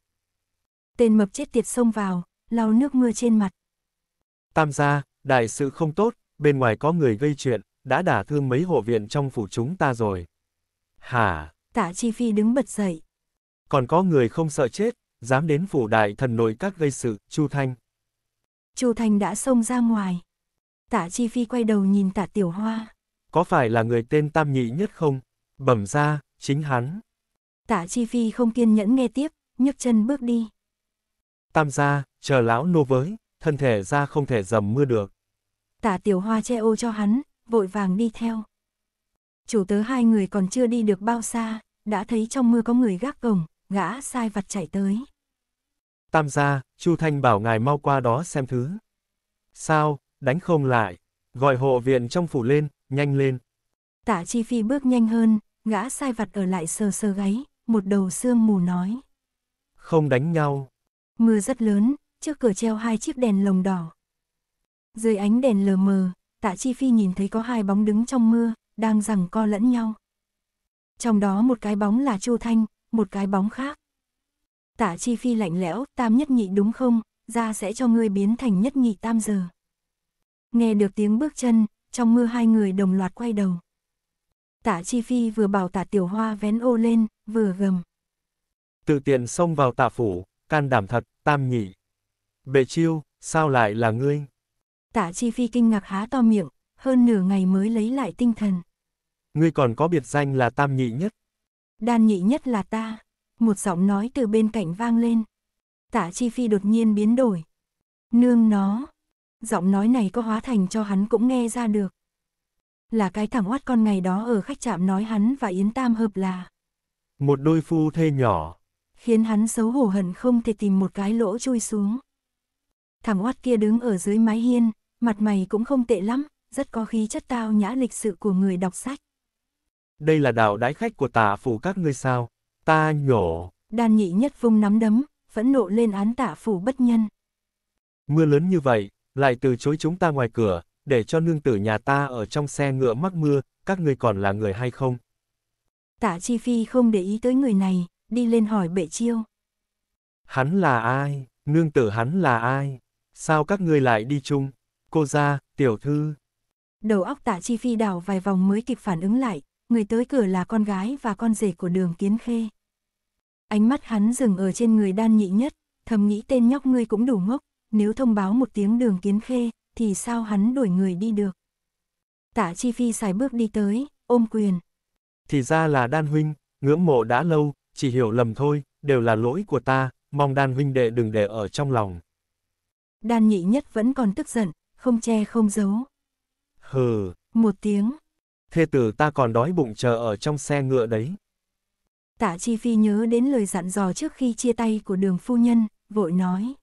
Tên mập chết tiệt xông vào, lau nước mưa trên mặt. Tam gia, đại sự không tốt, bên ngoài có người gây chuyện đã đả thương mấy hộ viện trong phủ chúng ta rồi. Hả? Tạ Chi Phi đứng bật dậy. Còn có người không sợ chết, dám đến phủ đại thần nội các gây sự, Chu Thanh. Chu Thanh đã xông ra ngoài. Tạ Chi Phi quay đầu nhìn Tạ Tiểu Hoa. Có phải là người tên Tam Nhị nhất không? Bẩm ra, chính hắn. Tạ Chi Phi không kiên nhẫn nghe tiếp, nhấc chân bước đi. Tam gia, chờ lão nô với, thân thể ra không thể dầm mưa được. Tạ Tiểu Hoa che ô cho hắn, vội vàng đi theo. Chủ tớ hai người còn chưa đi được bao xa, đã thấy trong mưa có người gác cổng, gã sai vặt chạy tới. Tam gia, Chu Thanh bảo ngài mau qua đó xem thứ. Sao, đánh không lại, gọi hộ viện trong phủ lên, nhanh lên. Tạ Chi Phi bước nhanh hơn, gã sai vặt ở lại sờ sờ gáy, một đầu xương mù nói. Không đánh nhau. Mưa rất lớn, trước cửa treo hai chiếc đèn lồng đỏ. Dưới ánh đèn lờ mờ, tạ chi phi nhìn thấy có hai bóng đứng trong mưa, đang rằng co lẫn nhau. Trong đó một cái bóng là Chu Thanh, một cái bóng khác. Tạ chi phi lạnh lẽo, tam nhất nhị đúng không, ra sẽ cho ngươi biến thành nhất nhị tam giờ. Nghe được tiếng bước chân, trong mưa hai người đồng loạt quay đầu. Tạ Chi Phi vừa bảo Tạ Tiểu Hoa vén ô lên, vừa gầm. Tự tiện xông vào Tạ Phủ, can đảm thật, tam nhị. Bệ chiêu, sao lại là ngươi? Tạ Chi Phi kinh ngạc há to miệng, hơn nửa ngày mới lấy lại tinh thần. Ngươi còn có biệt danh là Tam Nhị Nhất. Đan Nhị Nhất là ta. Một giọng nói từ bên cạnh vang lên. Tạ Chi Phi đột nhiên biến đổi. Nương nó. Giọng nói này có hóa thành cho hắn cũng nghe ra được. Là cái thằng oát con ngày đó ở khách trạm nói hắn và Yến Tam hợp là. Một đôi phu thê nhỏ. Khiến hắn xấu hổ hận không thể tìm một cái lỗ chui xuống. Thằng oát kia đứng ở dưới mái hiên, mặt mày cũng không tệ lắm, rất có khí chất tao nhã lịch sự của người đọc sách. Đây là đảo đái khách của tả phủ các ngươi sao, ta nhổ. đan nhị nhất vung nắm đấm, phẫn nộ lên án tả phủ bất nhân. Mưa lớn như vậy, lại từ chối chúng ta ngoài cửa, để cho nương tử nhà ta ở trong xe ngựa mắc mưa, các ngươi còn là người hay không? Tạ Chi Phi không để ý tới người này, đi lên hỏi bệ chiêu. Hắn là ai? Nương tử hắn là ai? Sao các ngươi lại đi chung? Cô ra, tiểu thư. Đầu óc tạ chi phi đảo vài vòng mới kịp phản ứng lại, người tới cửa là con gái và con rể của đường kiến khê. Ánh mắt hắn dừng ở trên người đan nhị nhất, thầm nghĩ tên nhóc ngươi cũng đủ ngốc, nếu thông báo một tiếng đường kiến khê, thì sao hắn đuổi người đi được. Tạ Chi Phi xài bước đi tới, ôm quyền. Thì ra là đan huynh, ngưỡng mộ đã lâu, chỉ hiểu lầm thôi, đều là lỗi của ta, mong đan huynh đệ đừng để ở trong lòng. Đan nhị nhất vẫn còn tức giận, không che không giấu. Hừ. Một tiếng. Thê tử ta còn đói bụng chờ ở trong xe ngựa đấy. Tạ Chi Phi nhớ đến lời dặn dò trước khi chia tay của đường phu nhân, vội nói.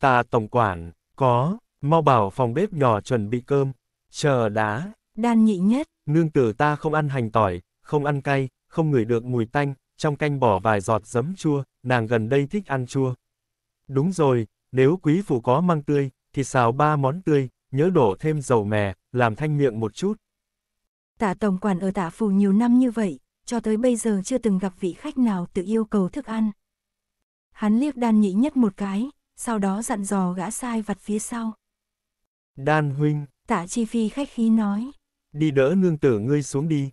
Ta tổng quản, có, mau bảo phòng bếp nhỏ chuẩn bị cơm, chờ đã. Đan nhị nhất. Nương tử ta không ăn hành tỏi, không ăn cay, không ngửi được mùi tanh, trong canh bỏ vài giọt giấm chua, nàng gần đây thích ăn chua. Đúng rồi, nếu quý phụ có măng tươi, thì xào ba món tươi, nhớ đổ thêm dầu mè, làm thanh miệng một chút. Tạ Tổng Quản ở Tạ phủ nhiều năm như vậy, cho tới bây giờ chưa từng gặp vị khách nào tự yêu cầu thức ăn. Hắn liếc đan nhị nhất một cái, sau đó dặn dò gã sai vặt phía sau. Đan huynh. Tạ Chi Phi khách khí nói. Đi đỡ nương tử ngươi xuống đi.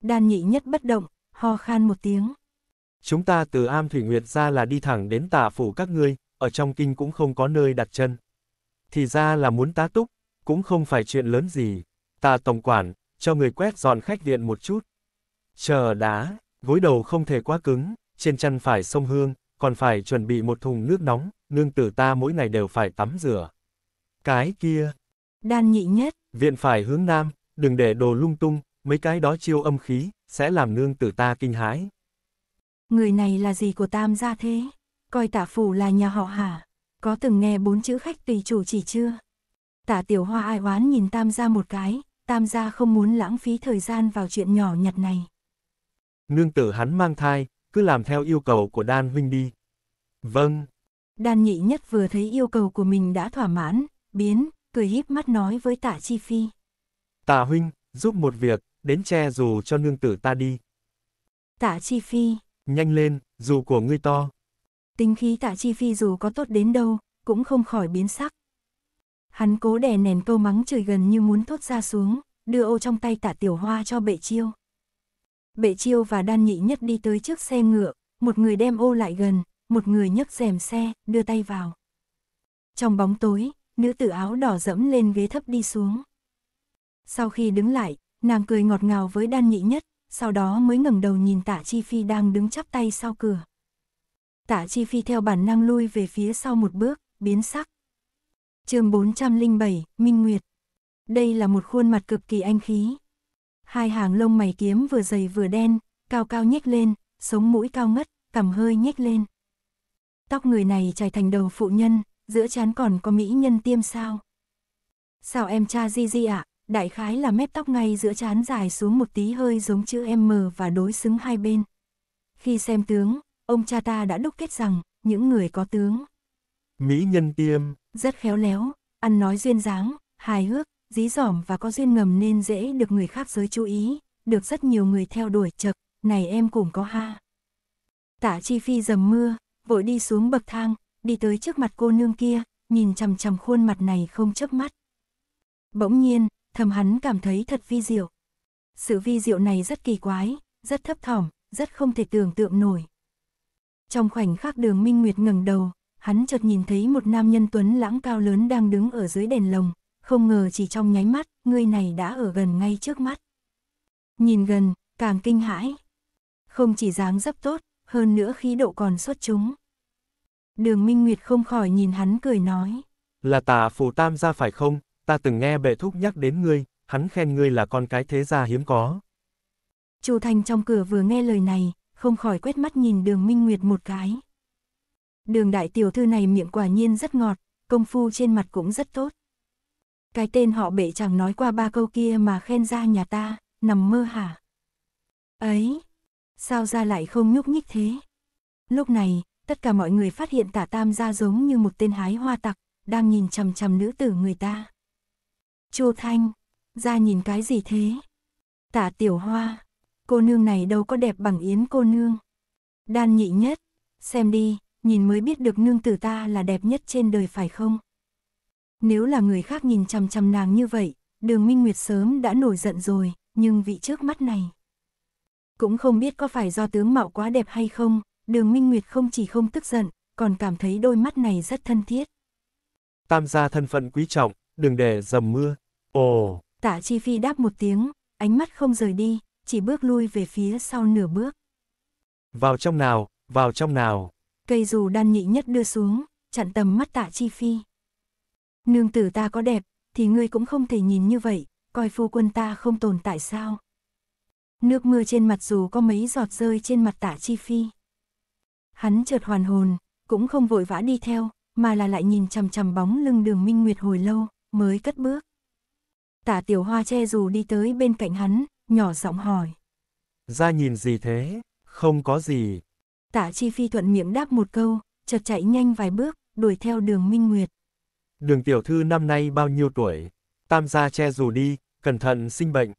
Đan nhị nhất bất động, ho khan một tiếng. Chúng ta từ Am Thủy Nguyệt ra là đi thẳng đến tả phủ các ngươi, ở trong kinh cũng không có nơi đặt chân thì ra là muốn tá túc, cũng không phải chuyện lớn gì. Tà tổng quản, cho người quét dọn khách viện một chút. Chờ đã, gối đầu không thể quá cứng, trên chăn phải sông hương, còn phải chuẩn bị một thùng nước nóng, nương tử ta mỗi ngày đều phải tắm rửa. Cái kia. Đan nhị nhất. Viện phải hướng nam, đừng để đồ lung tung, mấy cái đó chiêu âm khí, sẽ làm nương tử ta kinh hãi. Người này là gì của tam gia thế? Coi tạ phủ là nhà họ hả? Có từng nghe bốn chữ khách tùy chủ chỉ chưa? Tả tiểu hoa ai oán nhìn tam gia một cái, tam gia không muốn lãng phí thời gian vào chuyện nhỏ nhặt này. Nương tử hắn mang thai, cứ làm theo yêu cầu của đan huynh đi. Vâng. Đan nhị nhất vừa thấy yêu cầu của mình đã thỏa mãn, biến, cười híp mắt nói với Tả chi phi. Tả huynh, giúp một việc, đến che dù cho nương tử ta đi. Tả chi phi. Nhanh lên, dù của ngươi to, tinh khí tạ chi phi dù có tốt đến đâu, cũng không khỏi biến sắc. Hắn cố đè nén câu mắng chửi gần như muốn thốt ra xuống, đưa ô trong tay tạ tiểu hoa cho bệ chiêu. Bệ chiêu và đan nhị nhất đi tới trước xe ngựa, một người đem ô lại gần, một người nhấc rèm xe, đưa tay vào. Trong bóng tối, nữ tử áo đỏ dẫm lên ghế thấp đi xuống. Sau khi đứng lại, nàng cười ngọt ngào với đan nhị nhất, sau đó mới ngẩng đầu nhìn tạ chi phi đang đứng chắp tay sau cửa. Tạ Chi Phi theo bản năng lui về phía sau một bước, biến sắc. chương 407, Minh Nguyệt. Đây là một khuôn mặt cực kỳ anh khí. Hai hàng lông mày kiếm vừa dày vừa đen, cao cao nhếch lên, sống mũi cao ngất, cằm hơi nhếch lên. Tóc người này trải thành đầu phụ nhân, giữa chán còn có mỹ nhân tiêm sao. Sao em cha Di Di ạ, đại khái là mép tóc ngay giữa chán dài xuống một tí hơi giống chữ M và đối xứng hai bên. Khi xem tướng, Ông cha ta đã đúc kết rằng, những người có tướng. Mỹ nhân tiêm. Rất khéo léo, ăn nói duyên dáng, hài hước, dí dỏm và có duyên ngầm nên dễ được người khác giới chú ý, được rất nhiều người theo đuổi chật, này em cũng có ha. Tạ Chi Phi dầm mưa, vội đi xuống bậc thang, đi tới trước mặt cô nương kia, nhìn chằm chằm khuôn mặt này không chớp mắt. Bỗng nhiên, thầm hắn cảm thấy thật vi diệu. Sự vi diệu này rất kỳ quái, rất thấp thỏm, rất không thể tưởng tượng nổi. Trong khoảnh khắc đường Minh Nguyệt ngẩng đầu, hắn chợt nhìn thấy một nam nhân tuấn lãng cao lớn đang đứng ở dưới đèn lồng, không ngờ chỉ trong nháy mắt, người này đã ở gần ngay trước mắt. Nhìn gần, càng kinh hãi. Không chỉ dáng dấp tốt, hơn nữa khí độ còn xuất chúng. Đường Minh Nguyệt không khỏi nhìn hắn cười nói. Là tà phù tam gia phải không, ta từng nghe bệ thúc nhắc đến ngươi, hắn khen ngươi là con cái thế gia hiếm có. Chu Thành trong cửa vừa nghe lời này, không khỏi quét mắt nhìn đường Minh Nguyệt một cái. Đường đại tiểu thư này miệng quả nhiên rất ngọt, công phu trên mặt cũng rất tốt. Cái tên họ bệ chẳng nói qua ba câu kia mà khen ra nhà ta, nằm mơ hả? Ấy, sao ra lại không nhúc nhích thế? Lúc này, tất cả mọi người phát hiện tả tam gia giống như một tên hái hoa tặc, đang nhìn chằm chằm nữ tử người ta. Chu Thanh, ra nhìn cái gì thế? Tả tiểu hoa, cô nương này đâu có đẹp bằng yến cô nương. Đan nhị nhất, xem đi, nhìn mới biết được nương tử ta là đẹp nhất trên đời phải không? Nếu là người khác nhìn chằm chằm nàng như vậy, đường Minh Nguyệt sớm đã nổi giận rồi, nhưng vị trước mắt này. Cũng không biết có phải do tướng mạo quá đẹp hay không, đường Minh Nguyệt không chỉ không tức giận, còn cảm thấy đôi mắt này rất thân thiết. Tam gia thân phận quý trọng, đừng để dầm mưa. Ồ! Tạ Chi Phi đáp một tiếng, ánh mắt không rời đi, chỉ bước lui về phía sau nửa bước. Vào trong nào, vào trong nào. Cây dù đan nhị nhất đưa xuống, chặn tầm mắt tạ chi phi. Nương tử ta có đẹp, thì ngươi cũng không thể nhìn như vậy, coi phu quân ta không tồn tại sao. Nước mưa trên mặt dù có mấy giọt rơi trên mặt tạ chi phi. Hắn chợt hoàn hồn, cũng không vội vã đi theo, mà là lại nhìn chằm chằm bóng lưng đường minh nguyệt hồi lâu, mới cất bước. Tả tiểu hoa che dù đi tới bên cạnh hắn, nhỏ giọng hỏi. Ra nhìn gì thế? Không có gì. Tạ Chi Phi thuận miệng đáp một câu, chợt chạy nhanh vài bước, đuổi theo đường Minh Nguyệt. Đường tiểu thư năm nay bao nhiêu tuổi? Tam gia che dù đi, cẩn thận sinh bệnh.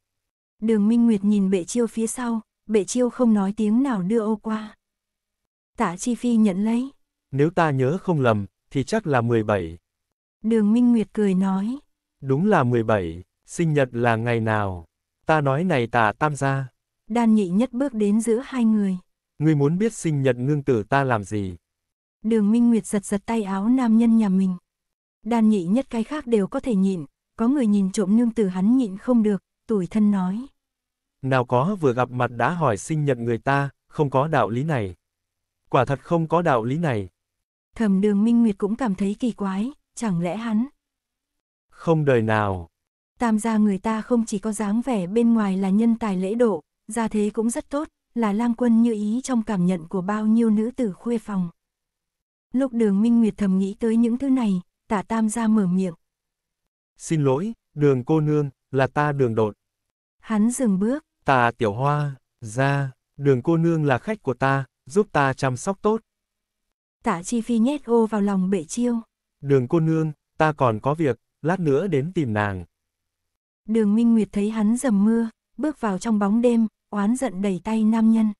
Đường Minh Nguyệt nhìn bệ chiêu phía sau, bệ chiêu không nói tiếng nào đưa ô qua. Tạ Chi Phi nhận lấy. Nếu ta nhớ không lầm, thì chắc là 17. Đường Minh Nguyệt cười nói. Đúng là 17, sinh nhật là ngày nào? Ta nói này tả tam gia. Đan nhị nhất bước đến giữa hai người. Ngươi muốn biết sinh nhật ngương tử ta làm gì? Đường Minh Nguyệt giật giật tay áo nam nhân nhà mình. Đan nhị nhất cái khác đều có thể nhịn, có người nhìn trộm nương tử hắn nhịn không được, tuổi thân nói. Nào có vừa gặp mặt đã hỏi sinh nhật người ta, không có đạo lý này. Quả thật không có đạo lý này. thầm đường Minh Nguyệt cũng cảm thấy kỳ quái, chẳng lẽ hắn? Không đời nào. Tam gia người ta không chỉ có dáng vẻ bên ngoài là nhân tài lễ độ, gia thế cũng rất tốt, là lang quân như ý trong cảm nhận của bao nhiêu nữ tử khuê phòng. Lúc đường Minh Nguyệt thầm nghĩ tới những thứ này, tả tam gia mở miệng. Xin lỗi, đường cô nương, là ta đường đột. Hắn dừng bước. Tà tiểu hoa, ra, đường cô nương là khách của ta, giúp ta chăm sóc tốt. Tạ chi phi nhét ô vào lòng bệ chiêu. Đường cô nương, ta còn có việc, lát nữa đến tìm nàng. Đường Minh Nguyệt thấy hắn dầm mưa, bước vào trong bóng đêm, oán giận đẩy tay nam nhân.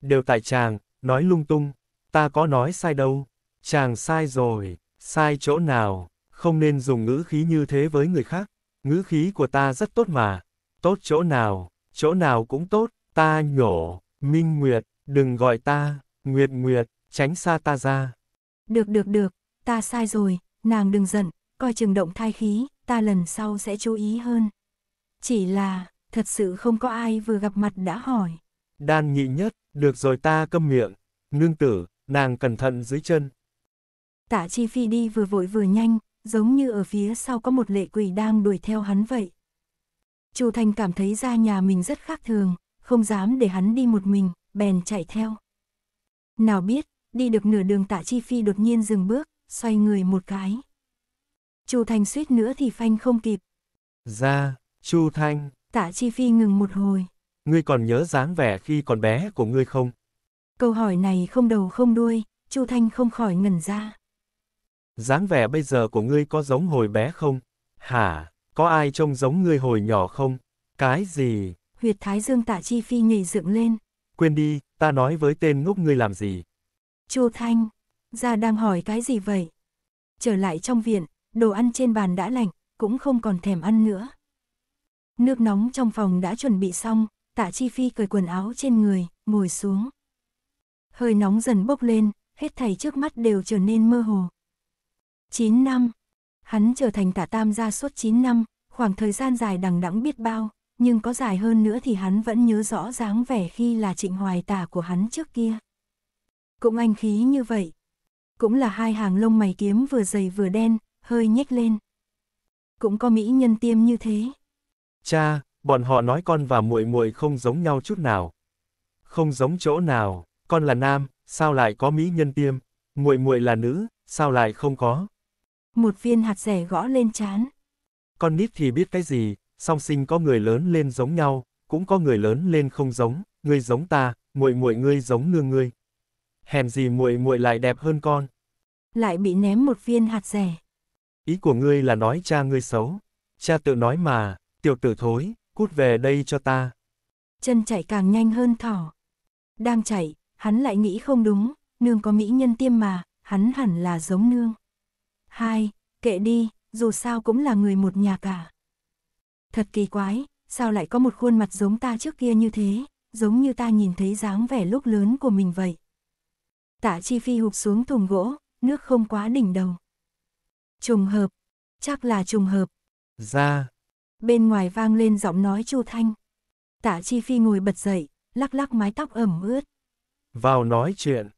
Đều tại chàng, nói lung tung, ta có nói sai đâu, chàng sai rồi, sai chỗ nào, không nên dùng ngữ khí như thế với người khác, ngữ khí của ta rất tốt mà, tốt chỗ nào, chỗ nào cũng tốt, ta nhổ, Minh Nguyệt, đừng gọi ta, Nguyệt Nguyệt, tránh xa ta ra. Được được được, ta sai rồi, nàng đừng giận, coi chừng động thai khí, ta lần sau sẽ chú ý hơn. Chỉ là, thật sự không có ai vừa gặp mặt đã hỏi. Đan nhị nhất, được rồi ta câm miệng, nương tử, nàng cẩn thận dưới chân. Tạ Chi Phi đi vừa vội vừa nhanh, giống như ở phía sau có một lệ quỷ đang đuổi theo hắn vậy. Chu Thành cảm thấy ra nhà mình rất khác thường, không dám để hắn đi một mình, bèn chạy theo. Nào biết, đi được nửa đường Tạ Chi Phi đột nhiên dừng bước, xoay người một cái. Chu Thanh suýt nữa thì phanh không kịp. Ra, Chu Thanh. Tạ Chi Phi ngừng một hồi. Ngươi còn nhớ dáng vẻ khi còn bé của ngươi không? Câu hỏi này không đầu không đuôi, Chu Thanh không khỏi ngẩn ra. Dáng vẻ bây giờ của ngươi có giống hồi bé không? Hả, có ai trông giống ngươi hồi nhỏ không? Cái gì? Huyệt Thái Dương Tạ Chi Phi nhảy dựng lên. Quên đi, ta nói với tên ngốc ngươi làm gì? Chu Thanh, ra đang hỏi cái gì vậy? Trở lại trong viện, đồ ăn trên bàn đã lạnh, cũng không còn thèm ăn nữa. Nước nóng trong phòng đã chuẩn bị xong, tạ chi phi cởi quần áo trên người, ngồi xuống. Hơi nóng dần bốc lên, hết thảy trước mắt đều trở nên mơ hồ. 9 năm, hắn trở thành tạ tam gia suốt 9 năm, khoảng thời gian dài đằng đẵng biết bao, nhưng có dài hơn nữa thì hắn vẫn nhớ rõ dáng vẻ khi là trịnh hoài tả của hắn trước kia. Cũng anh khí như vậy. Cũng là hai hàng lông mày kiếm vừa dày vừa đen, hơi nhếch lên. Cũng có mỹ nhân tiêm như thế. Cha, bọn họ nói con và muội muội không giống nhau chút nào. Không giống chỗ nào, con là nam, sao lại có mỹ nhân tiêm, muội muội là nữ, sao lại không có? Một viên hạt rẻ gõ lên chán. Con nít thì biết cái gì, song sinh có người lớn lên giống nhau, cũng có người lớn lên không giống, ngươi giống ta, muội muội ngươi giống nương ngươi. Hèn gì muội muội lại đẹp hơn con. Lại bị ném một viên hạt rẻ. Ý của ngươi là nói cha ngươi xấu. Cha tự nói mà, tiểu tử thối, cút về đây cho ta. Chân chạy càng nhanh hơn thỏ. Đang chạy, hắn lại nghĩ không đúng, nương có mỹ nhân tiêm mà, hắn hẳn là giống nương. Hai, kệ đi, dù sao cũng là người một nhà cả. Thật kỳ quái, sao lại có một khuôn mặt giống ta trước kia như thế, giống như ta nhìn thấy dáng vẻ lúc lớn của mình vậy. Tạ Chi Phi hụp xuống thùng gỗ, nước không quá đỉnh đầu. Trùng hợp, chắc là trùng hợp. Ra. Bên ngoài vang lên giọng nói Chu Thanh. Tạ Chi Phi ngồi bật dậy, lắc lắc mái tóc ẩm ướt. Vào nói chuyện.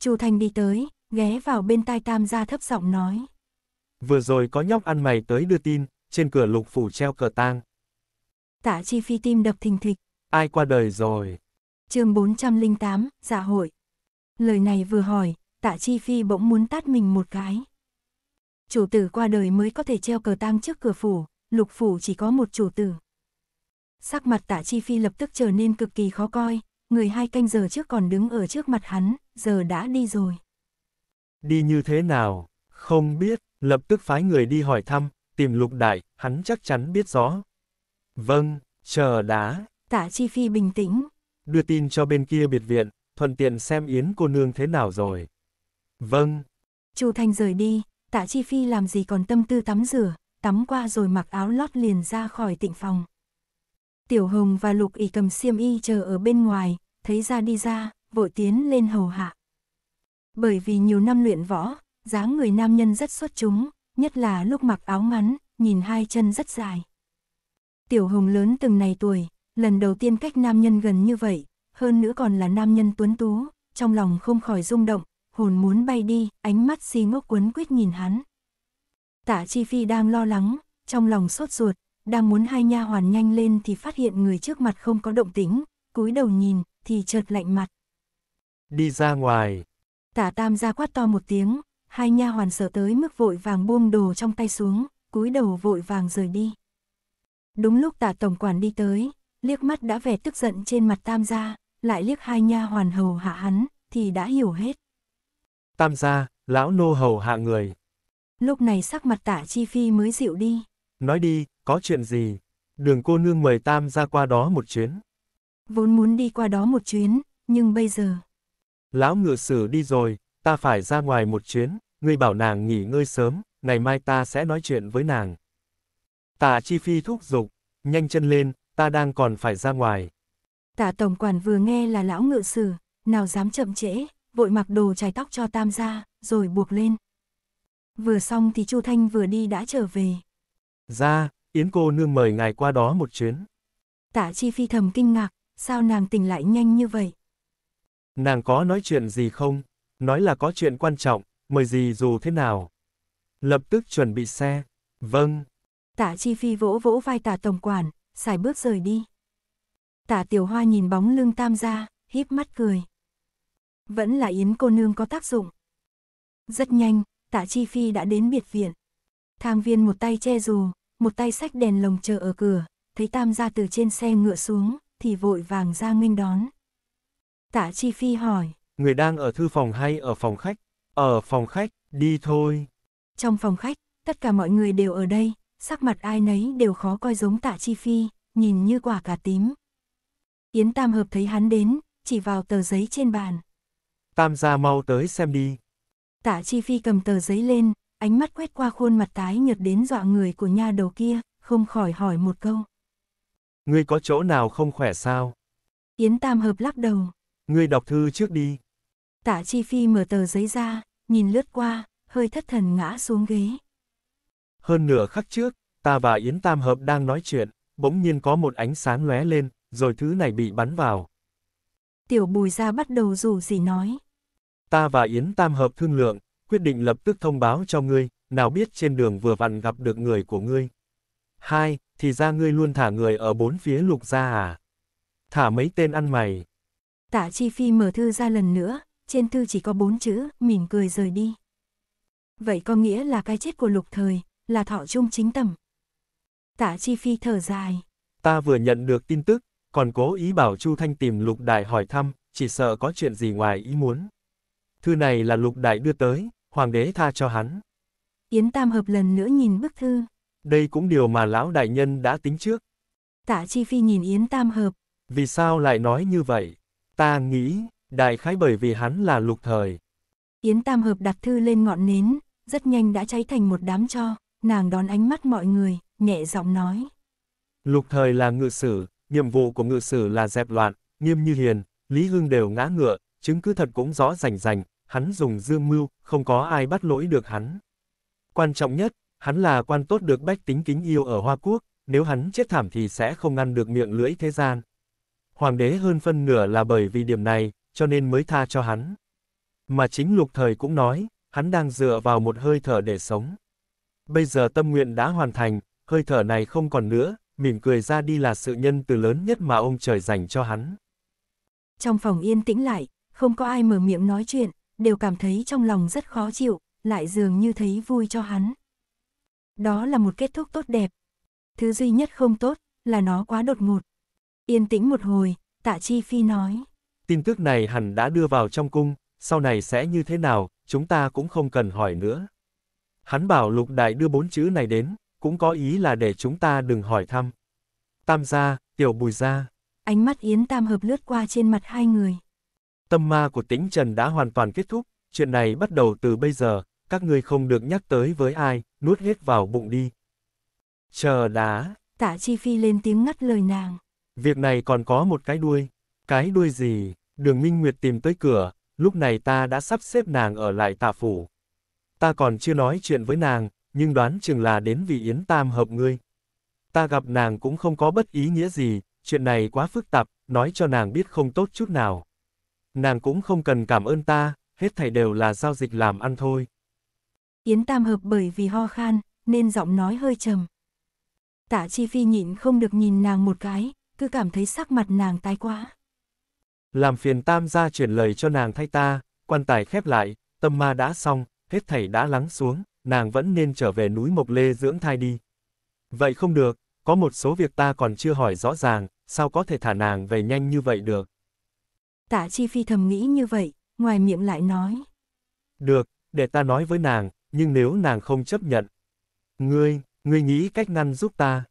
Chu Thanh đi tới, ghé vào bên tai Tam gia thấp giọng nói. Vừa rồi có nhóc ăn mày tới đưa tin, trên cửa lục phủ treo cờ tang. Tạ Chi Phi tim đập thình thịch. Ai qua đời rồi? chương 408, dạ hội. Lời này vừa hỏi, Tạ Chi Phi bỗng muốn tát mình một cái chủ tử qua đời mới có thể treo cờ tang trước cửa phủ, lục phủ chỉ có một chủ tử. Sắc mặt tạ chi phi lập tức trở nên cực kỳ khó coi, người hai canh giờ trước còn đứng ở trước mặt hắn, giờ đã đi rồi. Đi như thế nào, không biết, lập tức phái người đi hỏi thăm, tìm lục đại, hắn chắc chắn biết rõ. Vâng, chờ đã. Tạ Chi Phi bình tĩnh. Đưa tin cho bên kia biệt viện, thuận tiện xem Yến cô nương thế nào rồi. Vâng. Chu Thanh rời đi, tạ chi phi làm gì còn tâm tư tắm rửa, tắm qua rồi mặc áo lót liền ra khỏi tịnh phòng. Tiểu Hồng và Lục ỉ cầm xiêm y chờ ở bên ngoài, thấy ra đi ra, vội tiến lên hầu hạ. Bởi vì nhiều năm luyện võ, dáng người nam nhân rất xuất chúng, nhất là lúc mặc áo ngắn, nhìn hai chân rất dài. Tiểu Hồng lớn từng này tuổi, lần đầu tiên cách nam nhân gần như vậy, hơn nữa còn là nam nhân tuấn tú, trong lòng không khỏi rung động, hồn muốn bay đi, ánh mắt si ngốc quấn quýt nhìn hắn. Tạ Chi Phi đang lo lắng, trong lòng sốt ruột, đang muốn hai nha hoàn nhanh lên thì phát hiện người trước mặt không có động tĩnh, cúi đầu nhìn thì chợt lạnh mặt. Đi ra ngoài. Tạ Tam ra quát to một tiếng, hai nha hoàn sợ tới mức vội vàng buông đồ trong tay xuống, cúi đầu vội vàng rời đi. Đúng lúc Tạ tổng quản đi tới, liếc mắt đã vẻ tức giận trên mặt Tam gia, lại liếc hai nha hoàn hầu hạ hắn thì đã hiểu hết tam gia, lão nô hầu hạ người. Lúc này sắc mặt Tả chi phi mới dịu đi. Nói đi, có chuyện gì? Đường cô nương mời tam gia qua đó một chuyến. Vốn muốn đi qua đó một chuyến, nhưng bây giờ... Lão ngựa sử đi rồi, ta phải ra ngoài một chuyến, ngươi bảo nàng nghỉ ngơi sớm, ngày mai ta sẽ nói chuyện với nàng. Tạ Chi Phi thúc giục, nhanh chân lên, ta đang còn phải ra ngoài. Tạ Tổng Quản vừa nghe là lão ngựa sử, nào dám chậm trễ, vội mặc đồ chải tóc cho Tam gia, rồi buộc lên. Vừa xong thì Chu Thanh vừa đi đã trở về. Ra, Yến cô nương mời ngài qua đó một chuyến. Tạ Chi Phi thầm kinh ngạc, sao nàng tỉnh lại nhanh như vậy? Nàng có nói chuyện gì không? Nói là có chuyện quan trọng, mời gì dù thế nào. Lập tức chuẩn bị xe. Vâng. Tạ Chi Phi vỗ vỗ vai tạ tổng quản, xài bước rời đi. Tạ Tiểu Hoa nhìn bóng lưng tam gia, híp mắt cười. Vẫn là Yến cô nương có tác dụng. Rất nhanh, Tạ Chi Phi đã đến biệt viện. Thang viên một tay che dù, một tay sách đèn lồng chờ ở cửa, thấy Tam gia từ trên xe ngựa xuống, thì vội vàng ra nghênh đón. Tạ Chi Phi hỏi. Người đang ở thư phòng hay ở phòng khách? Ở phòng khách, đi thôi. Trong phòng khách, tất cả mọi người đều ở đây, sắc mặt ai nấy đều khó coi giống Tạ Chi Phi, nhìn như quả cà tím. Yến Tam Hợp thấy hắn đến, chỉ vào tờ giấy trên bàn tam gia mau tới xem đi. Tạ Chi Phi cầm tờ giấy lên, ánh mắt quét qua khuôn mặt tái nhợt đến dọa người của nha đầu kia, không khỏi hỏi một câu. Ngươi có chỗ nào không khỏe sao? Yến Tam Hợp lắc đầu. Ngươi đọc thư trước đi. Tạ Chi Phi mở tờ giấy ra, nhìn lướt qua, hơi thất thần ngã xuống ghế. Hơn nửa khắc trước, ta và Yến Tam Hợp đang nói chuyện, bỗng nhiên có một ánh sáng lóe lên, rồi thứ này bị bắn vào. Tiểu bùi ra bắt đầu rủ gì nói ta và Yến Tam hợp thương lượng, quyết định lập tức thông báo cho ngươi, nào biết trên đường vừa vặn gặp được người của ngươi. Hai, thì ra ngươi luôn thả người ở bốn phía lục ra à? Thả mấy tên ăn mày. Tạ Chi Phi mở thư ra lần nữa, trên thư chỉ có bốn chữ, mỉm cười rời đi. Vậy có nghĩa là cái chết của lục thời, là thọ chung chính tầm. Tạ Chi Phi thở dài. Ta vừa nhận được tin tức, còn cố ý bảo Chu Thanh tìm lục đại hỏi thăm, chỉ sợ có chuyện gì ngoài ý muốn. Thư này là lục đại đưa tới, hoàng đế tha cho hắn. Yến Tam Hợp lần nữa nhìn bức thư. Đây cũng điều mà lão đại nhân đã tính trước. Tạ Chi Phi nhìn Yến Tam Hợp. Vì sao lại nói như vậy? Ta nghĩ, đại khái bởi vì hắn là lục thời. Yến Tam Hợp đặt thư lên ngọn nến, rất nhanh đã cháy thành một đám cho, nàng đón ánh mắt mọi người, nhẹ giọng nói. Lục thời là ngự sử, nhiệm vụ của ngự sử là dẹp loạn, nghiêm như hiền, Lý hương đều ngã ngựa, chứng cứ thật cũng rõ rành rành, hắn dùng dương mưu, không có ai bắt lỗi được hắn. Quan trọng nhất, hắn là quan tốt được bách tính kính yêu ở Hoa Quốc, nếu hắn chết thảm thì sẽ không ngăn được miệng lưỡi thế gian. Hoàng đế hơn phân nửa là bởi vì điểm này, cho nên mới tha cho hắn. Mà chính lục thời cũng nói, hắn đang dựa vào một hơi thở để sống. Bây giờ tâm nguyện đã hoàn thành, hơi thở này không còn nữa, mỉm cười ra đi là sự nhân từ lớn nhất mà ông trời dành cho hắn. Trong phòng yên tĩnh lại, không có ai mở miệng nói chuyện, đều cảm thấy trong lòng rất khó chịu, lại dường như thấy vui cho hắn. Đó là một kết thúc tốt đẹp. Thứ duy nhất không tốt là nó quá đột ngột. Yên tĩnh một hồi, tạ chi phi nói. Tin tức này hẳn đã đưa vào trong cung, sau này sẽ như thế nào, chúng ta cũng không cần hỏi nữa. Hắn bảo lục đại đưa bốn chữ này đến, cũng có ý là để chúng ta đừng hỏi thăm. Tam gia, tiểu bùi gia. Ánh mắt Yến Tam hợp lướt qua trên mặt hai người tâm ma của tĩnh Trần đã hoàn toàn kết thúc, chuyện này bắt đầu từ bây giờ, các ngươi không được nhắc tới với ai, nuốt hết vào bụng đi. Chờ đã. Tạ Chi Phi lên tiếng ngắt lời nàng. Việc này còn có một cái đuôi. Cái đuôi gì? Đường Minh Nguyệt tìm tới cửa, lúc này ta đã sắp xếp nàng ở lại tạ phủ. Ta còn chưa nói chuyện với nàng, nhưng đoán chừng là đến vì Yến Tam hợp ngươi. Ta gặp nàng cũng không có bất ý nghĩa gì, chuyện này quá phức tạp, nói cho nàng biết không tốt chút nào. Nàng cũng không cần cảm ơn ta, hết thảy đều là giao dịch làm ăn thôi. Yến Tam Hợp bởi vì ho khan, nên giọng nói hơi trầm. Tạ Chi Phi nhịn không được nhìn nàng một cái, cứ cảm thấy sắc mặt nàng tái quá. Làm phiền Tam gia chuyển lời cho nàng thay ta, quan tài khép lại, tâm ma đã xong, hết thảy đã lắng xuống, nàng vẫn nên trở về núi Mộc Lê dưỡng thai đi. Vậy không được, có một số việc ta còn chưa hỏi rõ ràng, sao có thể thả nàng về nhanh như vậy được. Tạ Chi Phi thầm nghĩ như vậy, ngoài miệng lại nói. Được, để ta nói với nàng, nhưng nếu nàng không chấp nhận. Ngươi, ngươi nghĩ cách ngăn giúp ta.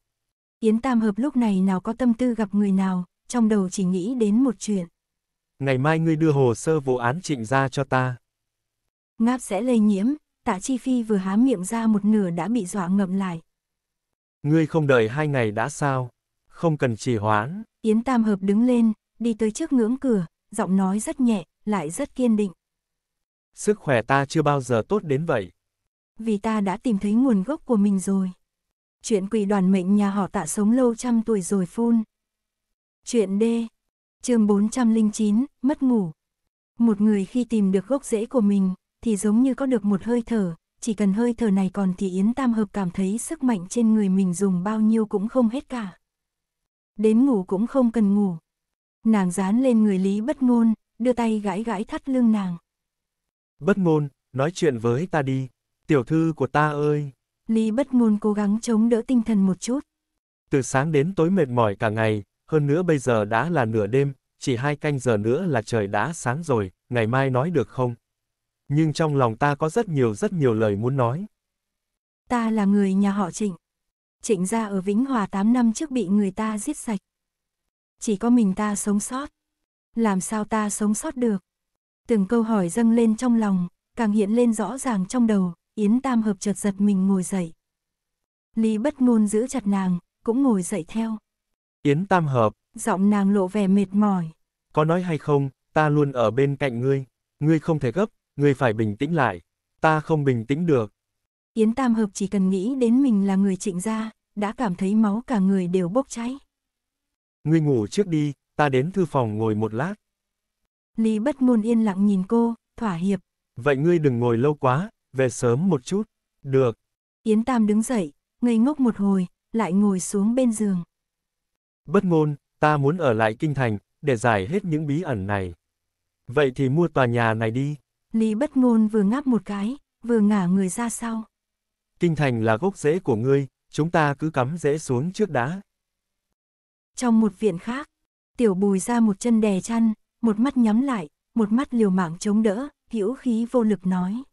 Yến Tam Hợp lúc này nào có tâm tư gặp người nào, trong đầu chỉ nghĩ đến một chuyện. Ngày mai ngươi đưa hồ sơ vụ án trịnh ra cho ta. Ngáp sẽ lây nhiễm, tạ chi phi vừa há miệng ra một nửa đã bị dọa ngậm lại. Ngươi không đợi hai ngày đã sao, không cần trì hoãn. Yến Tam Hợp đứng lên, đi tới trước ngưỡng cửa, giọng nói rất nhẹ, lại rất kiên định. Sức khỏe ta chưa bao giờ tốt đến vậy. Vì ta đã tìm thấy nguồn gốc của mình rồi. Chuyện quỷ đoàn mệnh nhà họ tạ sống lâu trăm tuổi rồi phun. Chuyện D. chương 409, mất ngủ. Một người khi tìm được gốc rễ của mình, thì giống như có được một hơi thở, chỉ cần hơi thở này còn thì Yến Tam Hợp cảm thấy sức mạnh trên người mình dùng bao nhiêu cũng không hết cả. Đến ngủ cũng không cần ngủ, Nàng dán lên người Lý bất ngôn, đưa tay gãi gãi thắt lưng nàng. Bất ngôn, nói chuyện với ta đi, tiểu thư của ta ơi. Lý bất ngôn cố gắng chống đỡ tinh thần một chút. Từ sáng đến tối mệt mỏi cả ngày, hơn nữa bây giờ đã là nửa đêm, chỉ hai canh giờ nữa là trời đã sáng rồi, ngày mai nói được không? Nhưng trong lòng ta có rất nhiều rất nhiều lời muốn nói. Ta là người nhà họ Trịnh. Trịnh gia ở Vĩnh Hòa 8 năm trước bị người ta giết sạch chỉ có mình ta sống sót. Làm sao ta sống sót được? Từng câu hỏi dâng lên trong lòng, càng hiện lên rõ ràng trong đầu, Yến Tam Hợp chợt giật mình ngồi dậy. Lý bất ngôn giữ chặt nàng, cũng ngồi dậy theo. Yến Tam Hợp. Giọng nàng lộ vẻ mệt mỏi. Có nói hay không, ta luôn ở bên cạnh ngươi. Ngươi không thể gấp, ngươi phải bình tĩnh lại. Ta không bình tĩnh được. Yến Tam Hợp chỉ cần nghĩ đến mình là người trịnh gia, đã cảm thấy máu cả người đều bốc cháy. Ngươi ngủ trước đi, ta đến thư phòng ngồi một lát. Lý bất ngôn yên lặng nhìn cô, thỏa hiệp. Vậy ngươi đừng ngồi lâu quá, về sớm một chút. Được. Yến Tam đứng dậy, ngây ngốc một hồi, lại ngồi xuống bên giường. Bất ngôn, ta muốn ở lại kinh thành, để giải hết những bí ẩn này. Vậy thì mua tòa nhà này đi. Lý bất ngôn vừa ngáp một cái, vừa ngả người ra sau. Kinh thành là gốc rễ của ngươi, chúng ta cứ cắm rễ xuống trước đã. Trong một viện khác, tiểu bùi ra một chân đè chăn, một mắt nhắm lại, một mắt liều mạng chống đỡ, hữu khí vô lực nói.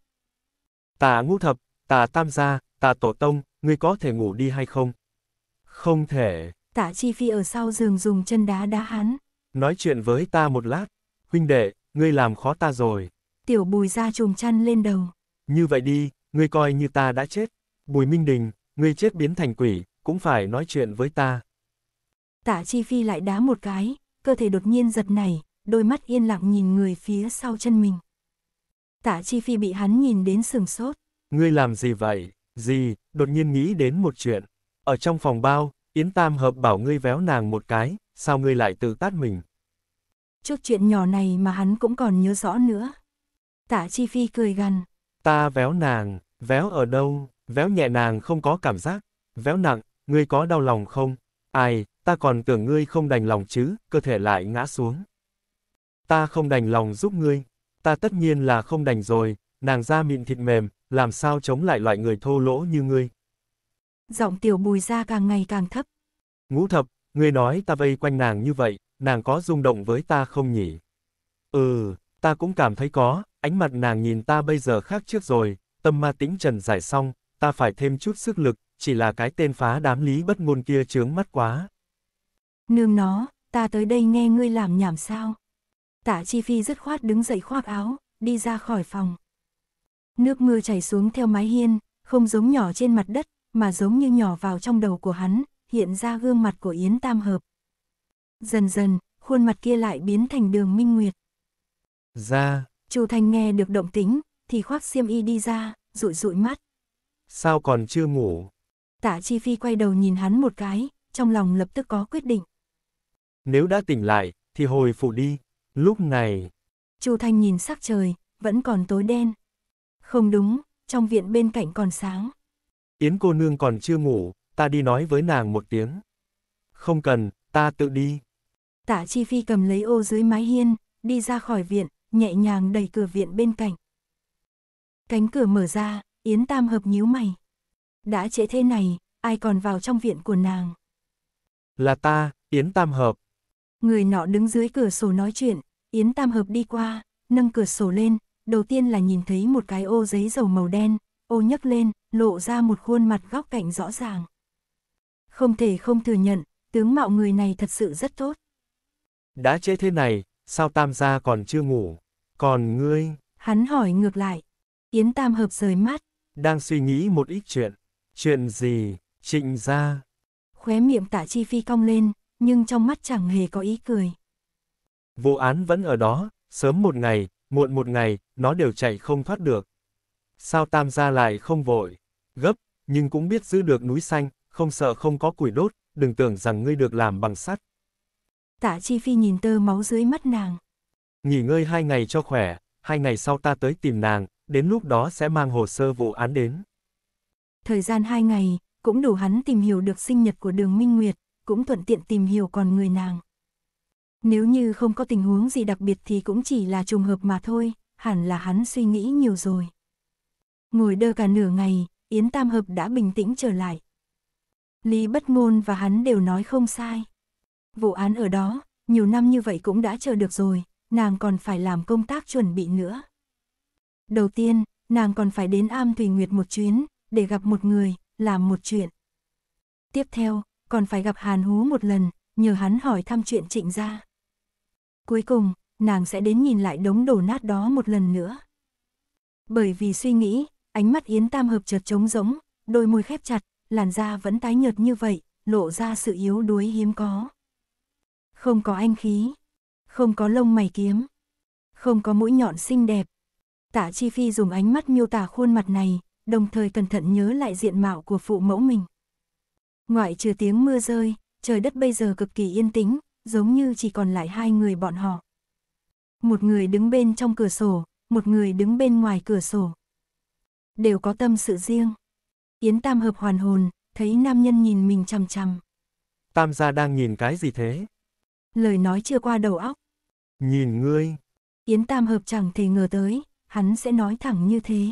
Tà ngũ thập, tà tam gia, tà tổ tông, ngươi có thể ngủ đi hay không? Không thể. Tạ chi phi ở sau giường dùng chân đá đá hắn. Nói chuyện với ta một lát. Huynh đệ, ngươi làm khó ta rồi. Tiểu bùi ra chùm chăn lên đầu. Như vậy đi, ngươi coi như ta đã chết. Bùi Minh Đình, ngươi chết biến thành quỷ, cũng phải nói chuyện với ta. Tạ Chi Phi lại đá một cái, cơ thể đột nhiên giật nảy, đôi mắt yên lặng nhìn người phía sau chân mình. Tạ Chi Phi bị hắn nhìn đến sừng sốt. Ngươi làm gì vậy? Gì? Đột nhiên nghĩ đến một chuyện. Ở trong phòng bao, Yến Tam Hợp bảo ngươi véo nàng một cái, sao ngươi lại tự tát mình? Chút chuyện nhỏ này mà hắn cũng còn nhớ rõ nữa. Tạ Chi Phi cười gằn. Ta véo nàng, véo ở đâu, véo nhẹ nàng không có cảm giác, véo nặng, ngươi có đau lòng không? Ai, ta còn tưởng ngươi không đành lòng chứ, cơ thể lại ngã xuống. Ta không đành lòng giúp ngươi, ta tất nhiên là không đành rồi, nàng da mịn thịt mềm, làm sao chống lại loại người thô lỗ như ngươi. Giọng tiểu bùi ra càng ngày càng thấp. Ngũ thập, ngươi nói ta vây quanh nàng như vậy, nàng có rung động với ta không nhỉ? Ừ, ta cũng cảm thấy có, ánh mặt nàng nhìn ta bây giờ khác trước rồi, tâm ma tĩnh trần giải xong, ta phải thêm chút sức lực, chỉ là cái tên phá đám lý bất ngôn kia chướng mắt quá. Nương nó, ta tới đây nghe ngươi làm nhảm sao. Tạ Chi Phi dứt khoát đứng dậy khoác áo, đi ra khỏi phòng. Nước mưa chảy xuống theo mái hiên, không giống nhỏ trên mặt đất, mà giống như nhỏ vào trong đầu của hắn, hiện ra gương mặt của Yến Tam Hợp. Dần dần, khuôn mặt kia lại biến thành đường minh nguyệt. Ra. Chu Thành nghe được động tính, thì khoác xiêm y đi ra, rụi rụi mắt. Sao còn chưa ngủ? Tạ Chi Phi quay đầu nhìn hắn một cái, trong lòng lập tức có quyết định. Nếu đã tỉnh lại, thì hồi phủ đi. Lúc này... Chu Thanh nhìn sắc trời, vẫn còn tối đen. Không đúng, trong viện bên cạnh còn sáng. Yến cô nương còn chưa ngủ, ta đi nói với nàng một tiếng. Không cần, ta tự đi. Tạ Chi Phi cầm lấy ô dưới mái hiên, đi ra khỏi viện, nhẹ nhàng đẩy cửa viện bên cạnh. Cánh cửa mở ra, Yến Tam Hợp nhíu mày. Đã trễ thế này, ai còn vào trong viện của nàng? Là ta, Yến Tam Hợp, Người nọ đứng dưới cửa sổ nói chuyện, Yến Tam Hợp đi qua, nâng cửa sổ lên, đầu tiên là nhìn thấy một cái ô giấy dầu màu đen, ô nhấc lên, lộ ra một khuôn mặt góc cạnh rõ ràng. Không thể không thừa nhận, tướng mạo người này thật sự rất tốt. Đã trễ thế này, sao Tam gia còn chưa ngủ? Còn ngươi? Hắn hỏi ngược lại. Yến Tam Hợp rời mắt. Đang suy nghĩ một ít chuyện. Chuyện gì? Trịnh gia. Khóe miệng tạ chi phi cong lên, nhưng trong mắt chẳng hề có ý cười. Vụ án vẫn ở đó, sớm một ngày, muộn một ngày, nó đều chạy không thoát được. Sao tam gia lại không vội, gấp, nhưng cũng biết giữ được núi xanh, không sợ không có củi đốt, đừng tưởng rằng ngươi được làm bằng sắt. Tạ Chi Phi nhìn tơ máu dưới mắt nàng. Nghỉ ngơi hai ngày cho khỏe, hai ngày sau ta tới tìm nàng, đến lúc đó sẽ mang hồ sơ vụ án đến. Thời gian hai ngày, cũng đủ hắn tìm hiểu được sinh nhật của đường Minh Nguyệt, cũng thuận tiện tìm hiểu con người nàng. Nếu như không có tình huống gì đặc biệt thì cũng chỉ là trùng hợp mà thôi, hẳn là hắn suy nghĩ nhiều rồi. Ngồi đơ cả nửa ngày, Yến Tam Hợp đã bình tĩnh trở lại. Lý Bất Ngôn và hắn đều nói không sai. Vụ án ở đó, nhiều năm như vậy cũng đã chờ được rồi, nàng còn phải làm công tác chuẩn bị nữa. Đầu tiên, nàng còn phải đến Am Thủy Nguyệt một chuyến, để gặp một người, làm một chuyện. Tiếp theo, còn phải gặp Hàn Hú một lần, nhờ hắn hỏi thăm chuyện trịnh ra. Cuối cùng, nàng sẽ đến nhìn lại đống đổ nát đó một lần nữa. Bởi vì suy nghĩ, ánh mắt Yến Tam hợp chợt trống rỗng, đôi môi khép chặt, làn da vẫn tái nhợt như vậy, lộ ra sự yếu đuối hiếm có. Không có anh khí, không có lông mày kiếm, không có mũi nhọn xinh đẹp. Tạ Chi Phi dùng ánh mắt miêu tả khuôn mặt này, đồng thời cẩn thận nhớ lại diện mạo của phụ mẫu mình. Ngoại trừ tiếng mưa rơi, trời đất bây giờ cực kỳ yên tĩnh, giống như chỉ còn lại hai người bọn họ. Một người đứng bên trong cửa sổ, một người đứng bên ngoài cửa sổ. Đều có tâm sự riêng. Yến Tam hợp hoàn hồn, thấy nam nhân nhìn mình chằm chằm. Tam gia đang nhìn cái gì thế? Lời nói chưa qua đầu óc. Nhìn ngươi. Yến Tam hợp chẳng thể ngờ tới, hắn sẽ nói thẳng như thế.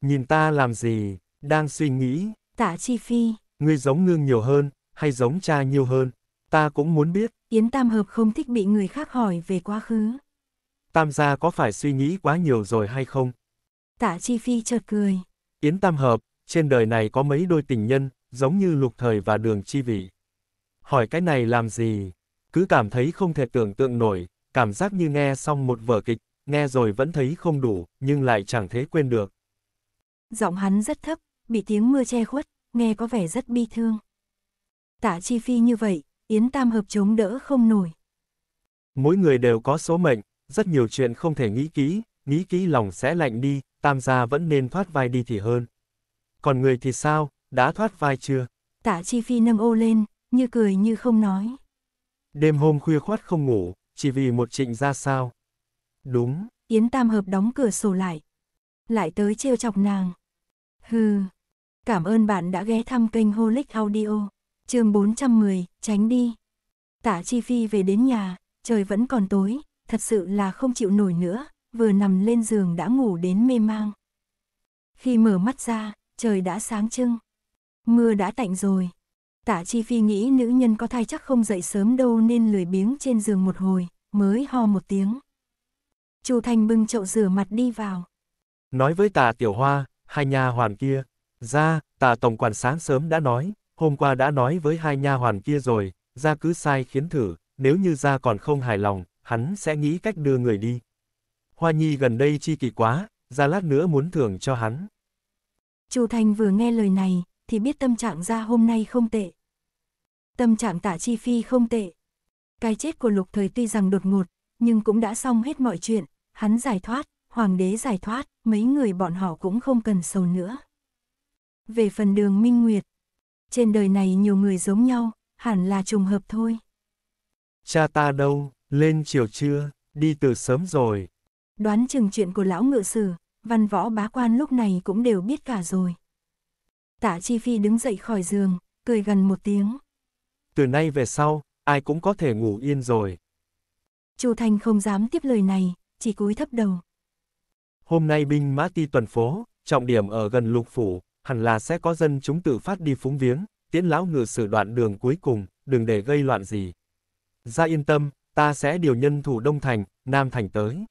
Nhìn ta làm gì, đang suy nghĩ. Tạ Chi Phi, ngươi giống ngương nhiều hơn, hay giống cha nhiều hơn, ta cũng muốn biết. Yến Tam Hợp không thích bị người khác hỏi về quá khứ. Tam gia có phải suy nghĩ quá nhiều rồi hay không? Tạ Chi Phi chợt cười. Yến Tam Hợp, trên đời này có mấy đôi tình nhân, giống như lục thời và đường chi vị. Hỏi cái này làm gì? Cứ cảm thấy không thể tưởng tượng nổi, cảm giác như nghe xong một vở kịch, nghe rồi vẫn thấy không đủ, nhưng lại chẳng thế quên được. Giọng hắn rất thấp, bị tiếng mưa che khuất, nghe có vẻ rất bi thương. Tạ Chi Phi như vậy, Yến Tam Hợp chống đỡ không nổi. Mỗi người đều có số mệnh, rất nhiều chuyện không thể nghĩ kỹ, nghĩ kỹ lòng sẽ lạnh đi, Tam gia vẫn nên thoát vai đi thì hơn. Còn người thì sao, đã thoát vai chưa? Tạ Chi Phi nâng ô lên, như cười như không nói. Đêm hôm khuya khoát không ngủ, chỉ vì một trịnh ra sao. Đúng. Yến Tam Hợp đóng cửa sổ lại. Lại tới trêu chọc nàng. Hừ. Cảm ơn bạn đã ghé thăm kênh Holic Audio. Chương 410, tránh đi. Tạ Chi Phi về đến nhà, trời vẫn còn tối, thật sự là không chịu nổi nữa, vừa nằm lên giường đã ngủ đến mê mang. Khi mở mắt ra, trời đã sáng trưng. Mưa đã tạnh rồi. Tạ Chi Phi nghĩ nữ nhân có thai chắc không dậy sớm đâu nên lười biếng trên giường một hồi, mới ho một tiếng. Chu Thành bưng chậu rửa mặt đi vào. Nói với Tạ Tiểu Hoa, hai nha hoàn kia, ra, tạ tổng quản sáng sớm đã nói, hôm qua đã nói với hai nha hoàn kia rồi, ra cứ sai khiến thử, nếu như ra còn không hài lòng, hắn sẽ nghĩ cách đưa người đi. Hoa Nhi gần đây chi kỳ quá, ra lát nữa muốn thưởng cho hắn. Chu Thành vừa nghe lời này, thì biết tâm trạng ra hôm nay không tệ. Tâm trạng tạ chi phi không tệ. Cái chết của lục thời tuy rằng đột ngột, nhưng cũng đã xong hết mọi chuyện, hắn giải thoát, hoàng đế giải thoát, mấy người bọn họ cũng không cần sầu nữa về phần đường minh nguyệt. Trên đời này nhiều người giống nhau, hẳn là trùng hợp thôi. Cha ta đâu, lên chiều trưa, đi từ sớm rồi. Đoán chừng chuyện của lão ngự sử, văn võ bá quan lúc này cũng đều biết cả rồi. Tạ Chi Phi đứng dậy khỏi giường, cười gần một tiếng. Từ nay về sau, ai cũng có thể ngủ yên rồi. Chu Thành không dám tiếp lời này, chỉ cúi thấp đầu. Hôm nay binh mã ti tuần phố, trọng điểm ở gần lục phủ, hẳn là sẽ có dân chúng tự phát đi phúng viếng, tiễn lão ngự sử đoạn đường cuối cùng, đừng để gây loạn gì. Ra yên tâm, ta sẽ điều nhân thủ Đông Thành, Nam Thành tới.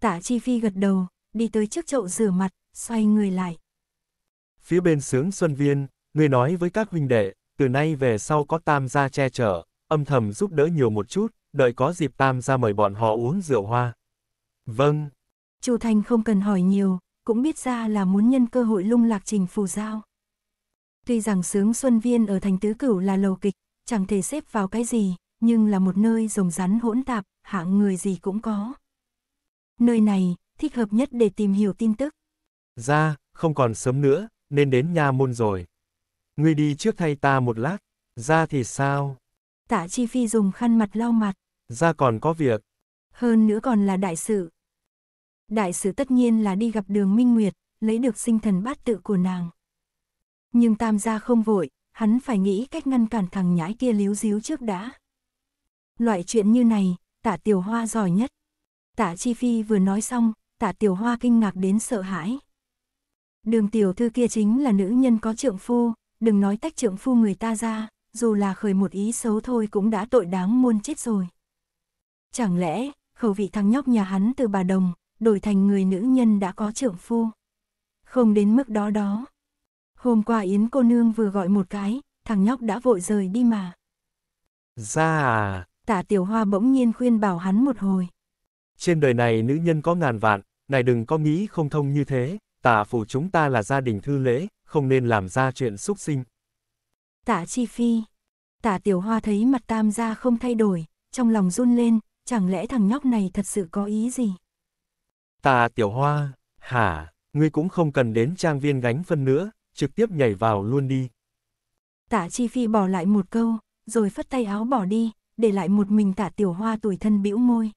tạ Chi Phi gật đầu, đi tới trước chậu rửa mặt, xoay người lại. Phía bên sướng Xuân Viên, người nói với các huynh đệ, từ nay về sau có tam gia che chở, âm thầm giúp đỡ nhiều một chút, đợi có dịp tam gia mời bọn họ uống rượu hoa. Vâng. Chu Thành không cần hỏi nhiều, cũng biết ra là muốn nhân cơ hội lung lạc trình phù giao. Tuy rằng sướng Xuân Viên ở thành tứ cửu là lầu kịch, chẳng thể xếp vào cái gì, nhưng là một nơi rồng rắn hỗn tạp, hạng người gì cũng có. Nơi này, thích hợp nhất để tìm hiểu tin tức. Ra, không còn sớm nữa, nên đến nha môn rồi. Ngươi đi trước thay ta một lát, ra thì sao? Tạ Chi Phi dùng khăn mặt lau mặt. Ra còn có việc. Hơn nữa còn là đại sự, Đại sứ tất nhiên là đi gặp đường Minh Nguyệt, lấy được sinh thần bát tự của nàng. Nhưng tam gia không vội, hắn phải nghĩ cách ngăn cản thằng nhãi kia líu díu trước đã. Loại chuyện như này, tả tiểu hoa giỏi nhất. Tả Chi Phi vừa nói xong, tả tiểu hoa kinh ngạc đến sợ hãi. Đường tiểu thư kia chính là nữ nhân có trượng phu, đừng nói tách trượng phu người ta ra, dù là khởi một ý xấu thôi cũng đã tội đáng muôn chết rồi. Chẳng lẽ, khẩu vị thằng nhóc nhà hắn từ bà Đồng, đổi thành người nữ nhân đã có trưởng phu. Không đến mức đó đó. Hôm qua Yến cô nương vừa gọi một cái, thằng nhóc đã vội rời đi mà. Ra dạ. à? Tả tiểu hoa bỗng nhiên khuyên bảo hắn một hồi. Trên đời này nữ nhân có ngàn vạn, này đừng có nghĩ không thông như thế, tả phủ chúng ta là gia đình thư lễ, không nên làm ra chuyện xúc sinh. Tả chi phi. Tả tiểu hoa thấy mặt tam gia không thay đổi, trong lòng run lên, chẳng lẽ thằng nhóc này thật sự có ý gì? Tạ Tiểu Hoa, hả, ngươi cũng không cần đến trang viên gánh phân nữa, trực tiếp nhảy vào luôn đi. Tạ Chi Phi bỏ lại một câu, rồi phất tay áo bỏ đi, để lại một mình Tạ Tiểu Hoa tuổi thân bĩu môi.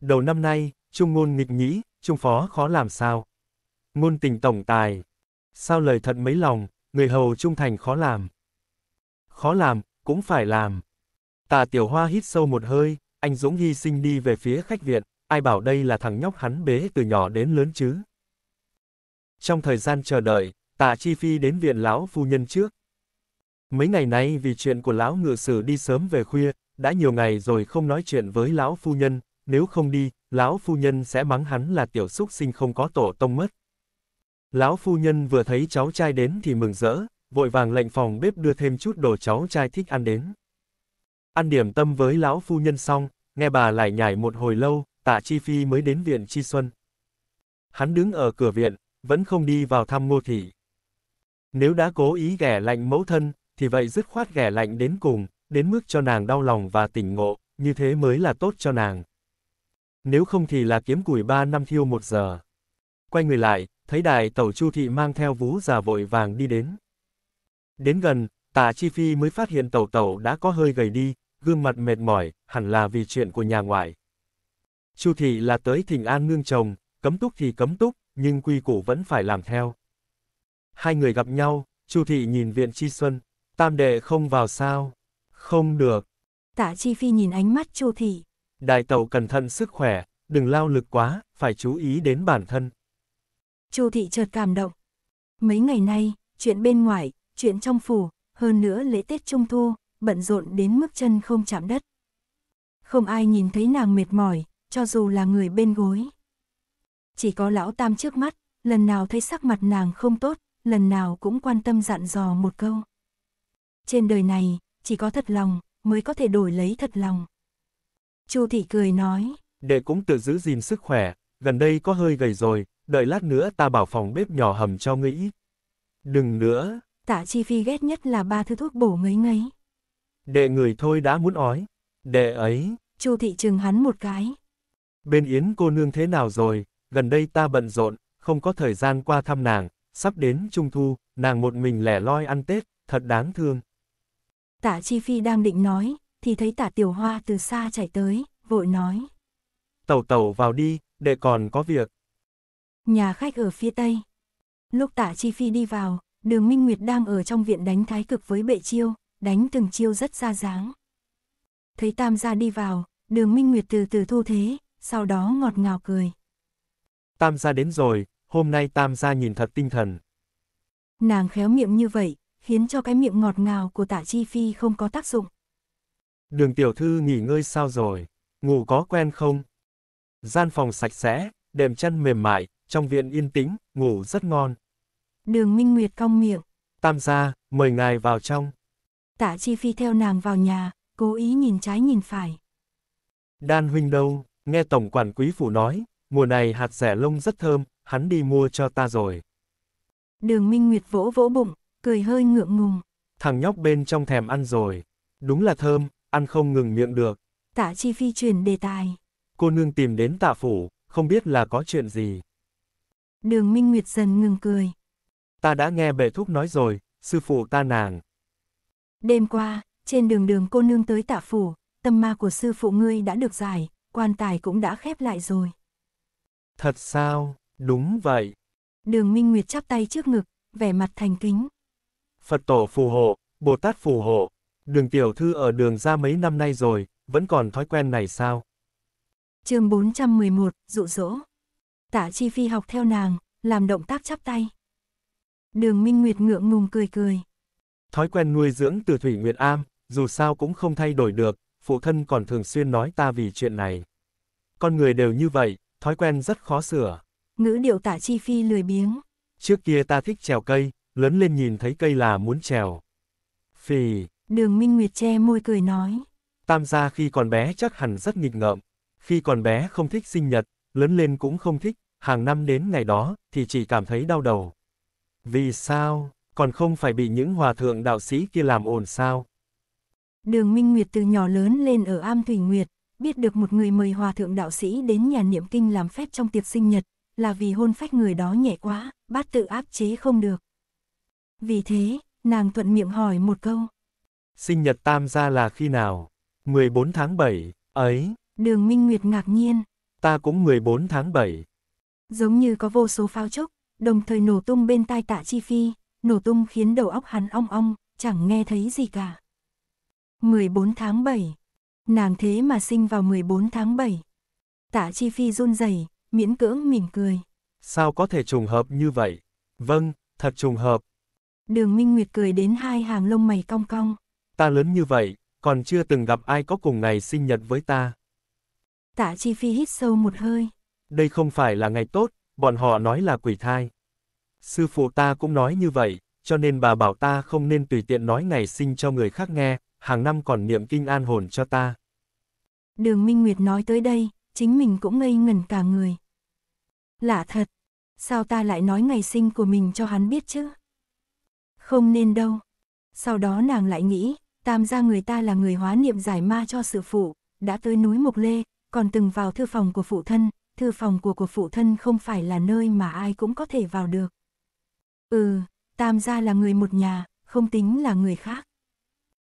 Đầu năm nay, Trung Ngôn nghịch nghĩ, Trung Phó khó làm sao. Ngôn tình tổng tài. Sao lời thật mấy lòng, người hầu trung thành khó làm. Khó làm, cũng phải làm. Tạ Tiểu Hoa hít sâu một hơi, anh Dũng hy sinh đi về phía khách viện ai bảo đây là thằng nhóc hắn bế từ nhỏ đến lớn chứ. Trong thời gian chờ đợi, tạ chi phi đến viện lão phu nhân trước. Mấy ngày nay vì chuyện của lão ngự sử đi sớm về khuya, đã nhiều ngày rồi không nói chuyện với lão phu nhân, nếu không đi, lão phu nhân sẽ mắng hắn là tiểu xúc sinh không có tổ tông mất. Lão phu nhân vừa thấy cháu trai đến thì mừng rỡ, vội vàng lệnh phòng bếp đưa thêm chút đồ cháu trai thích ăn đến. Ăn điểm tâm với lão phu nhân xong, nghe bà lại nhảy một hồi lâu, Tạ Chi Phi mới đến viện Chi Xuân. Hắn đứng ở cửa viện, vẫn không đi vào thăm ngô thị. Nếu đã cố ý ghẻ lạnh mẫu thân, thì vậy dứt khoát ghẻ lạnh đến cùng, đến mức cho nàng đau lòng và tỉnh ngộ, như thế mới là tốt cho nàng. Nếu không thì là kiếm củi ba năm thiêu một giờ. Quay người lại, thấy đại tẩu Chu Thị mang theo vú già vội vàng đi đến. Đến gần, tạ Chi Phi mới phát hiện tẩu tẩu đã có hơi gầy đi, gương mặt mệt mỏi, hẳn là vì chuyện của nhà ngoại. Chu thị là tới thỉnh an nương chồng, cấm túc thì cấm túc, nhưng quy củ vẫn phải làm theo. Hai người gặp nhau, Chu thị nhìn viện Chi Xuân, tam đệ không vào sao? Không được. Tạ Chi Phi nhìn ánh mắt Chu thị. Đại tẩu cẩn thận sức khỏe, đừng lao lực quá, phải chú ý đến bản thân. Chu thị chợt cảm động. Mấy ngày nay, chuyện bên ngoài, chuyện trong phủ, hơn nữa lễ Tết Trung Thu, bận rộn đến mức chân không chạm đất. Không ai nhìn thấy nàng mệt mỏi, cho dù là người bên gối. Chỉ có lão tam trước mắt, lần nào thấy sắc mặt nàng không tốt, lần nào cũng quan tâm dặn dò một câu. Trên đời này, chỉ có thật lòng, mới có thể đổi lấy thật lòng. Chu thị cười nói. Đệ cũng tự giữ gìn sức khỏe, gần đây có hơi gầy rồi, đợi lát nữa ta bảo phòng bếp nhỏ hầm cho ngươi ít. Đừng nữa. Tạ Chi Phi ghét nhất là ba thứ thuốc bổ ngấy ngấy. Đệ người thôi đã muốn ói. Đệ ấy. Chu thị chừng hắn một cái. Bên Yến cô nương thế nào rồi, gần đây ta bận rộn, không có thời gian qua thăm nàng, sắp đến trung thu, nàng một mình lẻ loi ăn Tết, thật đáng thương. Tạ Chi Phi đang định nói, thì thấy tạ Tiểu Hoa từ xa chạy tới, vội nói. Tẩu tẩu vào đi, đệ còn có việc. Nhà khách ở phía Tây. Lúc tạ Chi Phi đi vào, đường Minh Nguyệt đang ở trong viện đánh thái cực với bệ chiêu, đánh từng chiêu rất ra dáng. Thấy Tam gia đi vào, đường Minh Nguyệt từ từ thu thế, sau đó ngọt ngào cười. Tam gia đến rồi, hôm nay tam gia nhìn thật tinh thần. Nàng khéo miệng như vậy, khiến cho cái miệng ngọt ngào của tạ chi phi không có tác dụng. Đường tiểu thư nghỉ ngơi sao rồi, ngủ có quen không? Gian phòng sạch sẽ, đệm chân mềm mại, trong viện yên tĩnh, ngủ rất ngon. Đường Minh Nguyệt cong miệng. Tam gia, mời ngài vào trong. Tạ Chi Phi theo nàng vào nhà, cố ý nhìn trái nhìn phải. Đan huynh đâu? Nghe tổng quản quý phủ nói, mùa này hạt rẻ lông rất thơm, hắn đi mua cho ta rồi. Đường Minh Nguyệt vỗ vỗ bụng, cười hơi ngượng ngùng. Thằng nhóc bên trong thèm ăn rồi. Đúng là thơm, ăn không ngừng miệng được. Tạ Chi Phi truyền đề tài. Cô nương tìm đến tạ phủ, không biết là có chuyện gì. Đường Minh Nguyệt dần ngừng cười. Ta đã nghe bệ thúc nói rồi, sư phụ ta nàng. Đêm qua, trên đường đường cô nương tới tạ phủ, tâm ma của sư phụ ngươi đã được giải, quan tài cũng đã khép lại rồi. Thật sao, đúng vậy. Đường Minh Nguyệt chắp tay trước ngực, vẻ mặt thành kính. Phật tổ phù hộ, Bồ Tát phù hộ, đường tiểu thư ở đường ra mấy năm nay rồi, vẫn còn thói quen này sao? chương 411, dụ dỗ. Tạ Chi Phi học theo nàng, làm động tác chắp tay. Đường Minh Nguyệt ngượng ngùng cười cười. Thói quen nuôi dưỡng từ Thủy Nguyệt Am, dù sao cũng không thay đổi được, phụ thân còn thường xuyên nói ta vì chuyện này. Con người đều như vậy, thói quen rất khó sửa. Ngữ điệu tả chi phi lười biếng. Trước kia ta thích trèo cây, lớn lên nhìn thấy cây là muốn trèo. Phì. Đường Minh Nguyệt che môi cười nói. Tam gia khi còn bé chắc hẳn rất nghịch ngợm. Khi còn bé không thích sinh nhật, lớn lên cũng không thích, hàng năm đến ngày đó thì chỉ cảm thấy đau đầu. Vì sao? Còn không phải bị những hòa thượng đạo sĩ kia làm ồn sao? Đường Minh Nguyệt từ nhỏ lớn lên ở Am Thủy Nguyệt, biết được một người mời hòa thượng đạo sĩ đến nhà niệm kinh làm phép trong tiệc sinh nhật, là vì hôn phách người đó nhẹ quá, bát tự áp chế không được. Vì thế, nàng thuận miệng hỏi một câu. Sinh nhật tam gia là khi nào? 14 tháng 7, ấy. Đường Minh Nguyệt ngạc nhiên. Ta cũng 14 tháng 7. Giống như có vô số pháo trúc đồng thời nổ tung bên tai tạ chi phi, nổ tung khiến đầu óc hắn ong ong, chẳng nghe thấy gì cả. 14 tháng 7. Nàng thế mà sinh vào 14 tháng 7. Tạ Chi Phi run rẩy, miễn cưỡng mỉm cười. Sao có thể trùng hợp như vậy? Vâng, thật trùng hợp. Đường Minh Nguyệt cười đến hai hàng lông mày cong cong. Ta lớn như vậy, còn chưa từng gặp ai có cùng ngày sinh nhật với ta. Tạ Chi Phi hít sâu một hơi. Đây không phải là ngày tốt, bọn họ nói là quỷ thai. Sư phụ ta cũng nói như vậy, cho nên bà bảo ta không nên tùy tiện nói ngày sinh cho người khác nghe, hàng năm còn niệm kinh an hồn cho ta. Đường Minh Nguyệt nói tới đây, chính mình cũng ngây ngẩn cả người. Lạ thật, sao ta lại nói ngày sinh của mình cho hắn biết chứ? Không nên đâu. Sau đó nàng lại nghĩ, tam gia người ta là người hóa niệm giải ma cho sự phụ, đã tới núi Mộc Lê, còn từng vào thư phòng của phụ thân, thư phòng của của phụ thân không phải là nơi mà ai cũng có thể vào được. Ừ, tam gia là người một nhà, không tính là người khác.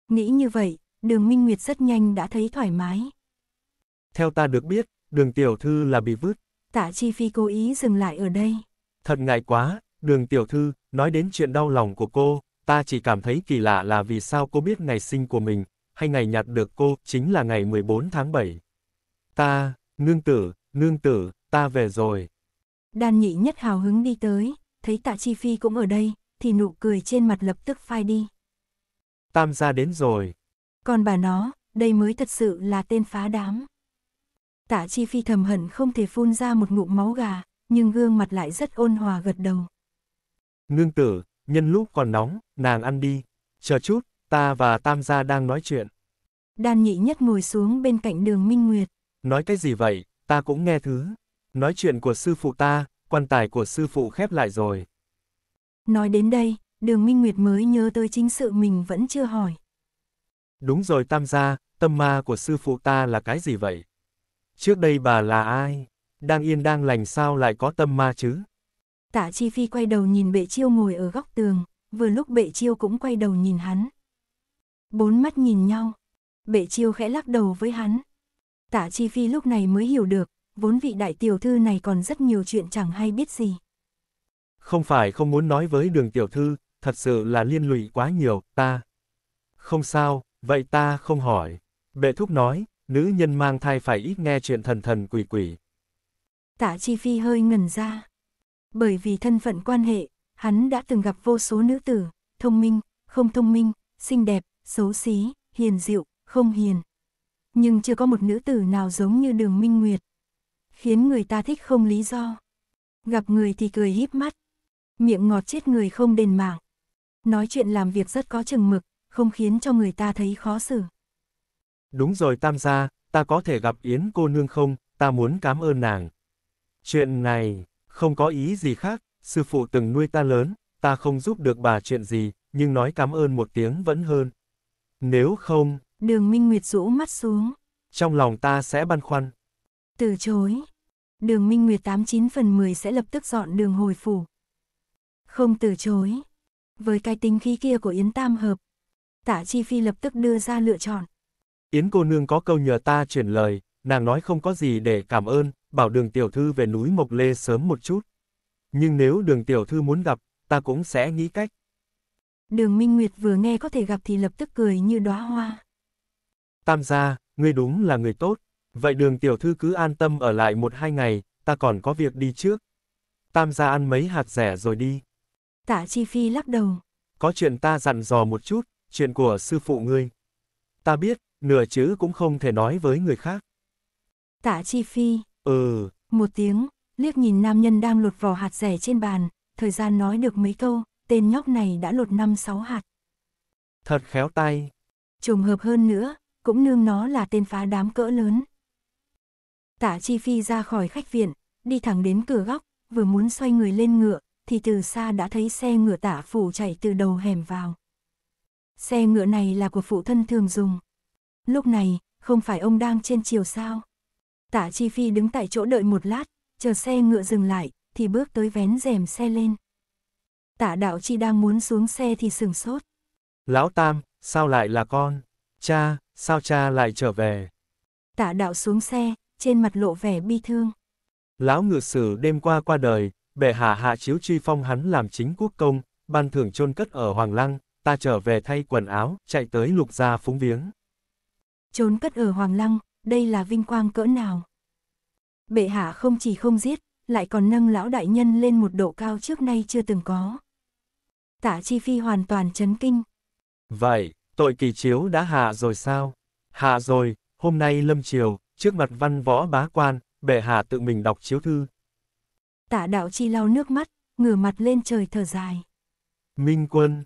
Nghĩ như vậy, đường Minh Nguyệt rất nhanh đã thấy thoải mái. Theo ta được biết, đường tiểu thư là bị vứt. Tạ Chi Phi cố ý dừng lại ở đây. Thật ngại quá, đường tiểu thư, nói đến chuyện đau lòng của cô, ta chỉ cảm thấy kỳ lạ là vì sao cô biết ngày sinh của mình, hay ngày nhặt được cô, chính là ngày 14 tháng 7. Ta, nương tử, nương tử, ta về rồi. Đan nhị nhất hào hứng đi tới, thấy tạ chi phi cũng ở đây, thì nụ cười trên mặt lập tức phai đi. Tam gia đến rồi. Còn bà nó, đây mới thật sự là tên phá đám. Tạ Chi Phi thầm hận không thể phun ra một ngụm máu gà, nhưng gương mặt lại rất ôn hòa gật đầu. Nương tử, nhân lúc còn nóng, nàng ăn đi. Chờ chút, ta và Tam gia đang nói chuyện. Đan nhị nhất ngồi xuống bên cạnh đường Minh Nguyệt. Nói cái gì vậy, ta cũng nghe thứ. Nói chuyện của sư phụ ta, quan tài của sư phụ khép lại rồi. Nói đến đây, đường Minh Nguyệt mới nhớ tới chính sự mình vẫn chưa hỏi. Đúng rồi Tam gia, tâm ma của sư phụ ta là cái gì vậy? Trước đây bà là ai? Đang yên đang lành sao lại có tâm ma chứ? Tạ Chi Phi quay đầu nhìn bệ chiêu ngồi ở góc tường, vừa lúc bệ chiêu cũng quay đầu nhìn hắn. Bốn mắt nhìn nhau, bệ chiêu khẽ lắc đầu với hắn. Tạ Chi Phi lúc này mới hiểu được, vốn vị đại tiểu thư này còn rất nhiều chuyện chẳng hay biết gì. Không phải không muốn nói với đường tiểu thư, thật sự là liên lụy quá nhiều, ta. Không sao, vậy ta không hỏi. Bệ thúc nói, nữ nhân mang thai phải ít nghe chuyện thần thần quỷ quỷ. Tạ Chi Phi hơi ngẩn ra. Bởi vì thân phận quan hệ, hắn đã từng gặp vô số nữ tử, thông minh, không thông minh, xinh đẹp, xấu xí, hiền dịu, không hiền. Nhưng chưa có một nữ tử nào giống như đường minh nguyệt. Khiến người ta thích không lý do. Gặp người thì cười híp mắt. Miệng ngọt chết người không đền mạng nói chuyện làm việc rất có chừng mực, không khiến cho người ta thấy khó xử. Đúng rồi Tam gia, ta có thể gặp Yến cô nương không, ta muốn cảm ơn nàng. Chuyện này, không có ý gì khác, sư phụ từng nuôi ta lớn, ta không giúp được bà chuyện gì, nhưng nói cảm ơn một tiếng vẫn hơn. Nếu không... Đường Minh Nguyệt rũ mắt xuống. Trong lòng ta sẽ băn khoăn. Từ chối. Đường Minh Nguyệt 89 phần 10 sẽ lập tức dọn đường hồi phủ. Không từ chối với cái tính khí kia của Yến Tam hợp. Tả Chi Phi lập tức đưa ra lựa chọn. Yến cô nương có câu nhờ ta chuyển lời, nàng nói không có gì để cảm ơn, bảo đường tiểu thư về núi Mộc Lê sớm một chút. Nhưng nếu đường tiểu thư muốn gặp, ta cũng sẽ nghĩ cách. Đường Minh Nguyệt vừa nghe có thể gặp thì lập tức cười như đóa hoa. Tam gia, ngươi đúng là người tốt, vậy đường tiểu thư cứ an tâm ở lại một hai ngày, ta còn có việc đi trước. Tam gia ăn mấy hạt rẻ rồi đi. Tạ Chi Phi lắc đầu. Có chuyện ta dặn dò một chút, chuyện của sư phụ ngươi. Ta biết, nửa chữ cũng không thể nói với người khác. Tạ Chi Phi. Ừ. Một tiếng, liếc nhìn nam nhân đang lột vỏ hạt rẻ trên bàn, thời gian nói được mấy câu, tên nhóc này đã lột năm sáu hạt. Thật khéo tay. Trùng hợp hơn nữa, cũng nương nó là tên phá đám cỡ lớn. Tạ Chi Phi ra khỏi khách viện, đi thẳng đến cửa góc, vừa muốn xoay người lên ngựa, thì từ xa đã thấy xe ngựa tả phủ chạy từ đầu hẻm vào. Xe ngựa này là của phụ thân thường dùng. Lúc này, không phải ông đang trên chiều sao? Tả Chi Phi đứng tại chỗ đợi một lát, chờ xe ngựa dừng lại, thì bước tới vén rèm xe lên. Tả Đạo Chi đang muốn xuống xe thì sừng sốt. Lão Tam, sao lại là con? Cha, sao cha lại trở về? Tả Đạo xuống xe, trên mặt lộ vẻ bi thương. Lão ngựa sử đêm qua qua đời, bệ hạ hạ chiếu truy phong hắn làm chính quốc công, ban thưởng chôn cất ở Hoàng Lăng, ta trở về thay quần áo, chạy tới lục gia phúng viếng. Trốn cất ở Hoàng Lăng, đây là vinh quang cỡ nào? Bệ hạ không chỉ không giết, lại còn nâng lão đại nhân lên một độ cao trước nay chưa từng có. tạ Chi Phi hoàn toàn chấn kinh. Vậy, tội kỳ chiếu đã hạ rồi sao? Hạ rồi, hôm nay lâm triều, trước mặt văn võ bá quan, bệ hạ tự mình đọc chiếu thư, Tạ đạo chi lau nước mắt, ngửa mặt lên trời thở dài. Minh quân.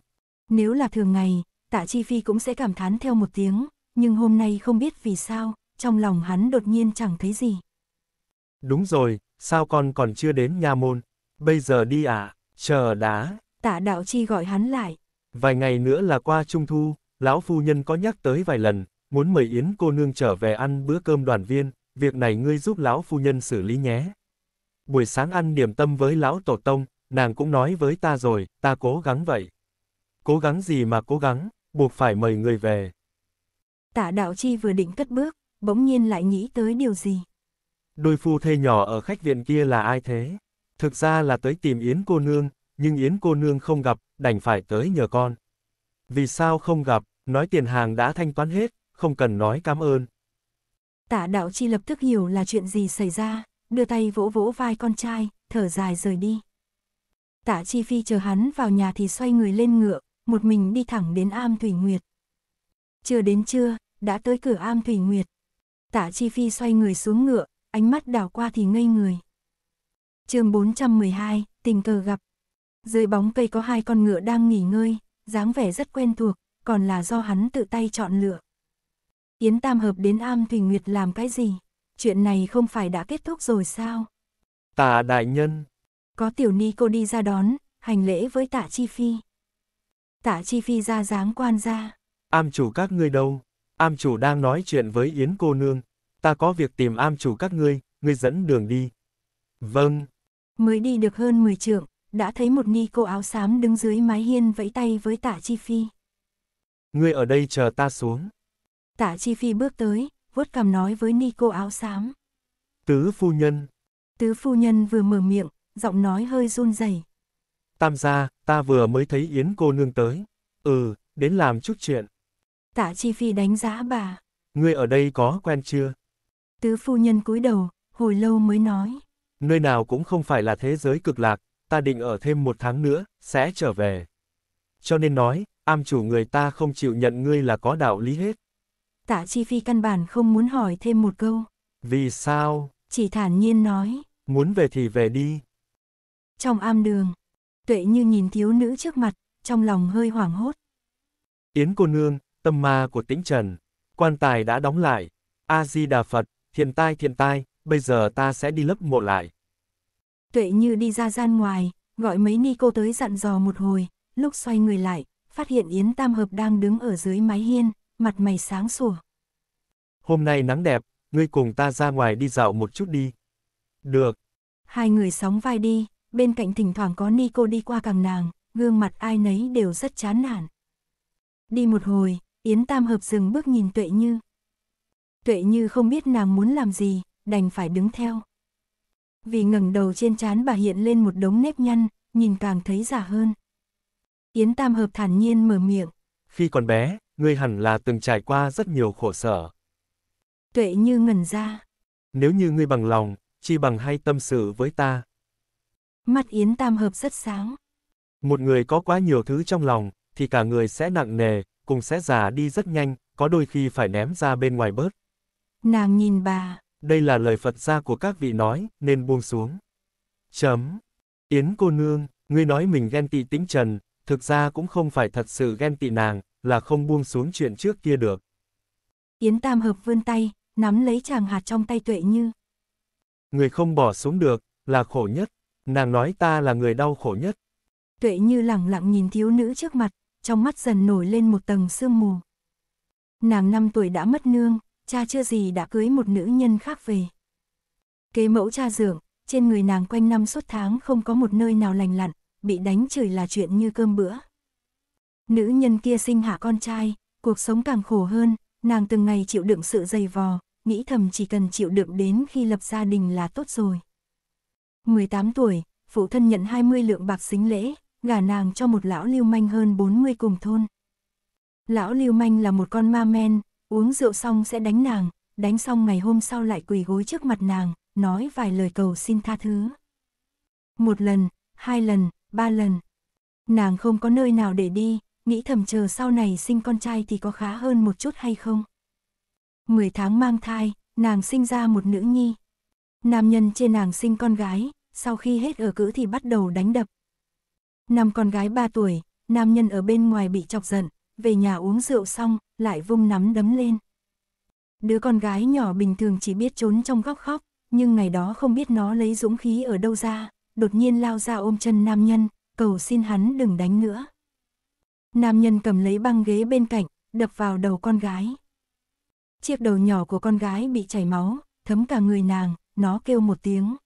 Nếu là thường ngày, tạ chi phi cũng sẽ cảm thán theo một tiếng, nhưng hôm nay không biết vì sao, trong lòng hắn đột nhiên chẳng thấy gì. Đúng rồi, sao con còn chưa đến nhà môn? Bây giờ đi à, chờ đã. Tạ đạo chi gọi hắn lại. Vài ngày nữa là qua trung thu, lão phu nhân có nhắc tới vài lần, muốn mời Yến cô nương trở về ăn bữa cơm đoàn viên, việc này ngươi giúp lão phu nhân xử lý nhé. Buổi sáng ăn điểm tâm với lão tổ tông, nàng cũng nói với ta rồi, ta cố gắng vậy. Cố gắng gì mà cố gắng, buộc phải mời người về. Tạ đạo chi vừa định cất bước, bỗng nhiên lại nghĩ tới điều gì. Đôi phu thê nhỏ ở khách viện kia là ai thế? Thực ra là tới tìm Yến cô nương, nhưng Yến cô nương không gặp, đành phải tới nhờ con. Vì sao không gặp, nói tiền hàng đã thanh toán hết, không cần nói cảm ơn. Tạ đạo chi lập tức hiểu là chuyện gì xảy ra đưa tay vỗ vỗ vai con trai, thở dài rời đi. Tạ Chi Phi chờ hắn vào nhà thì xoay người lên ngựa, một mình đi thẳng đến Am Thủy Nguyệt. Chưa đến trưa, đã tới cửa Am Thủy Nguyệt. Tạ Chi Phi xoay người xuống ngựa, ánh mắt đảo qua thì ngây người. chương 412, tình cờ gặp. Dưới bóng cây có hai con ngựa đang nghỉ ngơi, dáng vẻ rất quen thuộc, còn là do hắn tự tay chọn lựa. Yến Tam Hợp đến Am Thủy Nguyệt làm cái gì? chuyện này không phải đã kết thúc rồi sao? Tạ đại nhân. Có tiểu ni cô đi ra đón, hành lễ với tạ chi phi. Tạ chi phi ra dáng quan ra. Am chủ các ngươi đâu? Am chủ đang nói chuyện với Yến cô nương. Ta có việc tìm am chủ các ngươi, ngươi dẫn đường đi. Vâng. Mới đi được hơn 10 trượng, đã thấy một ni cô áo xám đứng dưới mái hiên vẫy tay với tạ chi phi. Ngươi ở đây chờ ta xuống. Tạ Chi Phi bước tới, vuốt cằm nói với ni cô áo xám. Tứ phu nhân. Tứ phu nhân vừa mở miệng, giọng nói hơi run rẩy. Tam gia, ta vừa mới thấy Yến cô nương tới. Ừ, đến làm chút chuyện. Tạ Chi Phi đánh giá bà. Ngươi ở đây có quen chưa? Tứ phu nhân cúi đầu, hồi lâu mới nói. Nơi nào cũng không phải là thế giới cực lạc, ta định ở thêm một tháng nữa, sẽ trở về. Cho nên nói, am chủ người ta không chịu nhận ngươi là có đạo lý hết. Tạ Chi Phi căn bản không muốn hỏi thêm một câu. Vì sao? Chỉ thản nhiên nói. Muốn về thì về đi. Trong am đường, tuệ như nhìn thiếu nữ trước mặt, trong lòng hơi hoảng hốt. Yến cô nương, tâm ma của tĩnh trần, quan tài đã đóng lại. A-di-đà Phật, thiện tai thiện tai, bây giờ ta sẽ đi lấp mộ lại. Tuệ như đi ra gian ngoài, gọi mấy ni cô tới dặn dò một hồi, lúc xoay người lại, phát hiện Yến Tam Hợp đang đứng ở dưới mái hiên mặt mày sáng sủa. Hôm nay nắng đẹp, ngươi cùng ta ra ngoài đi dạo một chút đi. Được. Hai người sóng vai đi, bên cạnh thỉnh thoảng có Nico đi qua càng nàng, gương mặt ai nấy đều rất chán nản. Đi một hồi, Yến Tam Hợp dừng bước nhìn Tuệ Như. Tuệ Như không biết nàng muốn làm gì, đành phải đứng theo. Vì ngẩng đầu trên trán bà hiện lên một đống nếp nhăn, nhìn càng thấy giả hơn. Yến Tam Hợp thản nhiên mở miệng. Khi còn bé, ngươi hẳn là từng trải qua rất nhiều khổ sở. Tuệ như ngần ra. Nếu như ngươi bằng lòng, chi bằng hay tâm sự với ta. Mặt Yến Tam Hợp rất sáng. Một người có quá nhiều thứ trong lòng, thì cả người sẽ nặng nề, cùng sẽ già đi rất nhanh, có đôi khi phải ném ra bên ngoài bớt. Nàng nhìn bà. Đây là lời Phật gia của các vị nói, nên buông xuống. Chấm. Yến cô nương, ngươi nói mình ghen tị tính trần, thực ra cũng không phải thật sự ghen tị nàng, là không buông xuống chuyện trước kia được. Yến Tam Hợp vươn tay, nắm lấy chàng hạt trong tay Tuệ Như. Người không bỏ xuống được, là khổ nhất, nàng nói ta là người đau khổ nhất. Tuệ Như lặng lặng nhìn thiếu nữ trước mặt, trong mắt dần nổi lên một tầng sương mù. Nàng năm tuổi đã mất nương, cha chưa gì đã cưới một nữ nhân khác về. Kế mẫu cha dưỡng, trên người nàng quanh năm suốt tháng không có một nơi nào lành lặn, bị đánh chửi là chuyện như cơm bữa. Nữ nhân kia sinh hạ con trai, cuộc sống càng khổ hơn, nàng từng ngày chịu đựng sự dày vò, nghĩ thầm chỉ cần chịu đựng đến khi lập gia đình là tốt rồi. 18 tuổi, phụ thân nhận 20 lượng bạc xính lễ, gả nàng cho một lão lưu manh hơn 40 cùng thôn. Lão lưu manh là một con ma men, uống rượu xong sẽ đánh nàng, đánh xong ngày hôm sau lại quỳ gối trước mặt nàng, nói vài lời cầu xin tha thứ. Một lần, hai lần, ba lần. Nàng không có nơi nào để đi, nghĩ thầm chờ sau này sinh con trai thì có khá hơn một chút hay không. 10 tháng mang thai, nàng sinh ra một nữ nhi. Nam nhân trên nàng sinh con gái, sau khi hết ở cữ thì bắt đầu đánh đập. Năm con gái 3 tuổi, nam nhân ở bên ngoài bị chọc giận, về nhà uống rượu xong, lại vung nắm đấm lên. Đứa con gái nhỏ bình thường chỉ biết trốn trong góc khóc, nhưng ngày đó không biết nó lấy dũng khí ở đâu ra, đột nhiên lao ra ôm chân nam nhân, cầu xin hắn đừng đánh nữa. Nam nhân cầm lấy băng ghế bên cạnh, đập vào đầu con gái. Chiếc đầu nhỏ của con gái bị chảy máu, thấm cả người nàng, nó kêu một tiếng.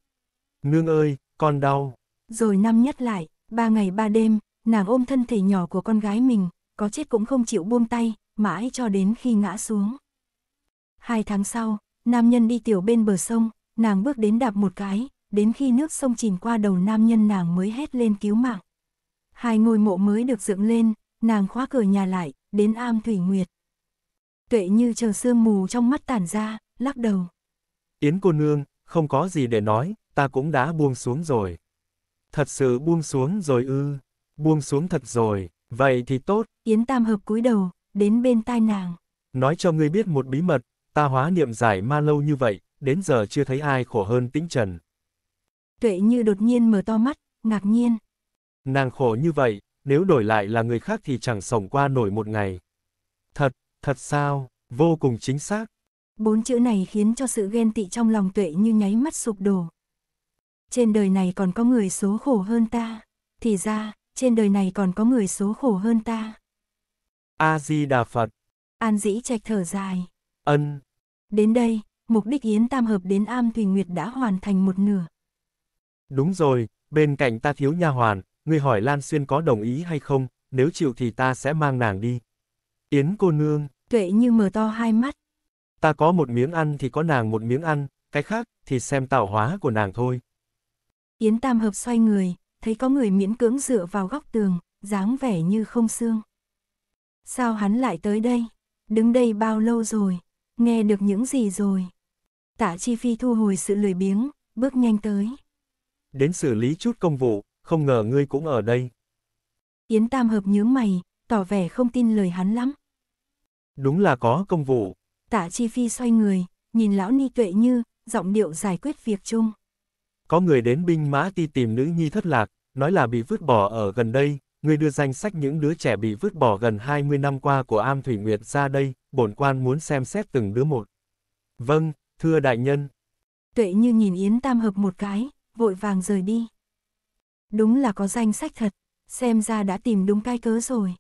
Nương ơi, con đau. Rồi nam nhất lại, ba ngày ba đêm, nàng ôm thân thể nhỏ của con gái mình, có chết cũng không chịu buông tay, mãi cho đến khi ngã xuống. Hai tháng sau, nam nhân đi tiểu bên bờ sông, nàng bước đến đạp một cái, đến khi nước sông chìm qua đầu nam nhân nàng mới hét lên cứu mạng. Hai ngôi mộ mới được dựng lên, nàng khóa cửa nhà lại, đến am thủy nguyệt. Tuệ như chờ sương mù trong mắt tản ra, lắc đầu. Yến cô nương, không có gì để nói, ta cũng đã buông xuống rồi. Thật sự buông xuống rồi ư, buông xuống thật rồi, vậy thì tốt. Yến tam hợp cúi đầu, đến bên tai nàng. Nói cho ngươi biết một bí mật, ta hóa niệm giải ma lâu như vậy, đến giờ chưa thấy ai khổ hơn tĩnh trần. Tuệ như đột nhiên mở to mắt, ngạc nhiên. Nàng khổ như vậy, nếu đổi lại là người khác thì chẳng sống qua nổi một ngày. Thật, thật sao, vô cùng chính xác. Bốn chữ này khiến cho sự ghen tị trong lòng tuệ như nháy mắt sụp đổ. Trên đời này còn có người số khổ hơn ta. Thì ra, trên đời này còn có người số khổ hơn ta. A-di-đà Phật. An dĩ trạch thở dài. Ân. Đến đây, mục đích Yến Tam Hợp đến Am Thùy Nguyệt đã hoàn thành một nửa. Đúng rồi, bên cạnh ta thiếu nha hoàn, ngươi hỏi Lan Xuyên có đồng ý hay không, nếu chịu thì ta sẽ mang nàng đi. Yến cô nương. Tuệ như mở to hai mắt. Ta có một miếng ăn thì có nàng một miếng ăn, cái khác thì xem tạo hóa của nàng thôi. Yến Tam Hợp xoay người, thấy có người miễn cưỡng dựa vào góc tường, dáng vẻ như không xương. Sao hắn lại tới đây? Đứng đây bao lâu rồi? Nghe được những gì rồi? Tạ Chi Phi thu hồi sự lười biếng, bước nhanh tới. Đến xử lý chút công vụ, không ngờ ngươi cũng ở đây. Yến Tam Hợp nhướng mày, tỏ vẻ không tin lời hắn lắm. Đúng là có công vụ. Tạ Chi Phi xoay người, nhìn lão ni tuệ như, giọng điệu giải quyết việc chung. Có người đến binh mã ti tìm nữ nhi thất lạc, nói là bị vứt bỏ ở gần đây, ngươi đưa danh sách những đứa trẻ bị vứt bỏ gần 20 năm qua của Am Thủy Nguyệt ra đây, bổn quan muốn xem xét từng đứa một. Vâng, thưa đại nhân. Tuệ như nhìn Yến Tam Hợp một cái, vội vàng rời đi. Đúng là có danh sách thật, xem ra đã tìm đúng cái cớ rồi.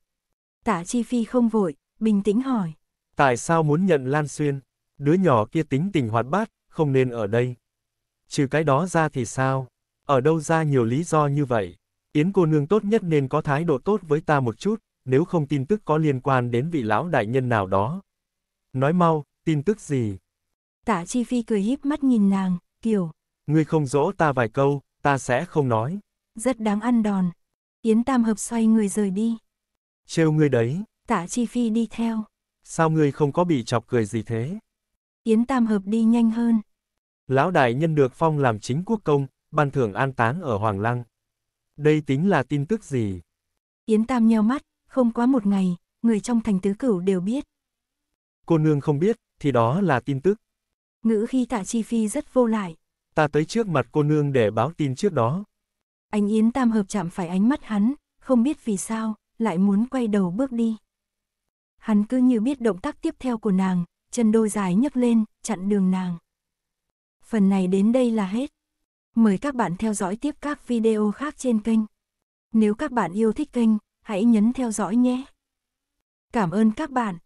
Tả Chi Phi không vội, bình tĩnh hỏi. Tại sao muốn nhận Lan Xuyên? Đứa nhỏ kia tính tình hoạt bát, không nên ở đây. Trừ cái đó ra thì sao? Ở đâu ra nhiều lý do như vậy? Yến cô nương tốt nhất nên có thái độ tốt với ta một chút, nếu không tin tức có liên quan đến vị lão đại nhân nào đó. Nói mau, tin tức gì? Tả Chi Phi cười híp mắt nhìn nàng, kiểu. Ngươi không dỗ ta vài câu, ta sẽ không nói. Rất đáng ăn đòn. Yến Tam Hợp xoay người rời đi. Trêu ngươi đấy. Tạ Chi Phi đi theo. Sao ngươi không có bị chọc cười gì thế? Yến Tam Hợp đi nhanh hơn. Lão đại nhân được phong làm chính quốc công, ban thưởng an táng ở Hoàng Lăng. Đây tính là tin tức gì? Yến Tam nheo mắt, không quá một ngày, người trong thành tứ cửu đều biết. Cô nương không biết, thì đó là tin tức. Ngữ khi tạ chi phi rất vô lại. Ta tới trước mặt cô nương để báo tin trước đó. Ánh yến tam hợp chạm phải ánh mắt hắn, không biết vì sao, lại muốn quay đầu bước đi. Hắn cứ như biết động tác tiếp theo của nàng, chân đôi dài nhấc lên, chặn đường nàng. Phần này đến đây là hết. Mời các bạn theo dõi tiếp các video khác trên kênh. Nếu các bạn yêu thích kênh, hãy nhấn theo dõi nhé. Cảm ơn các bạn.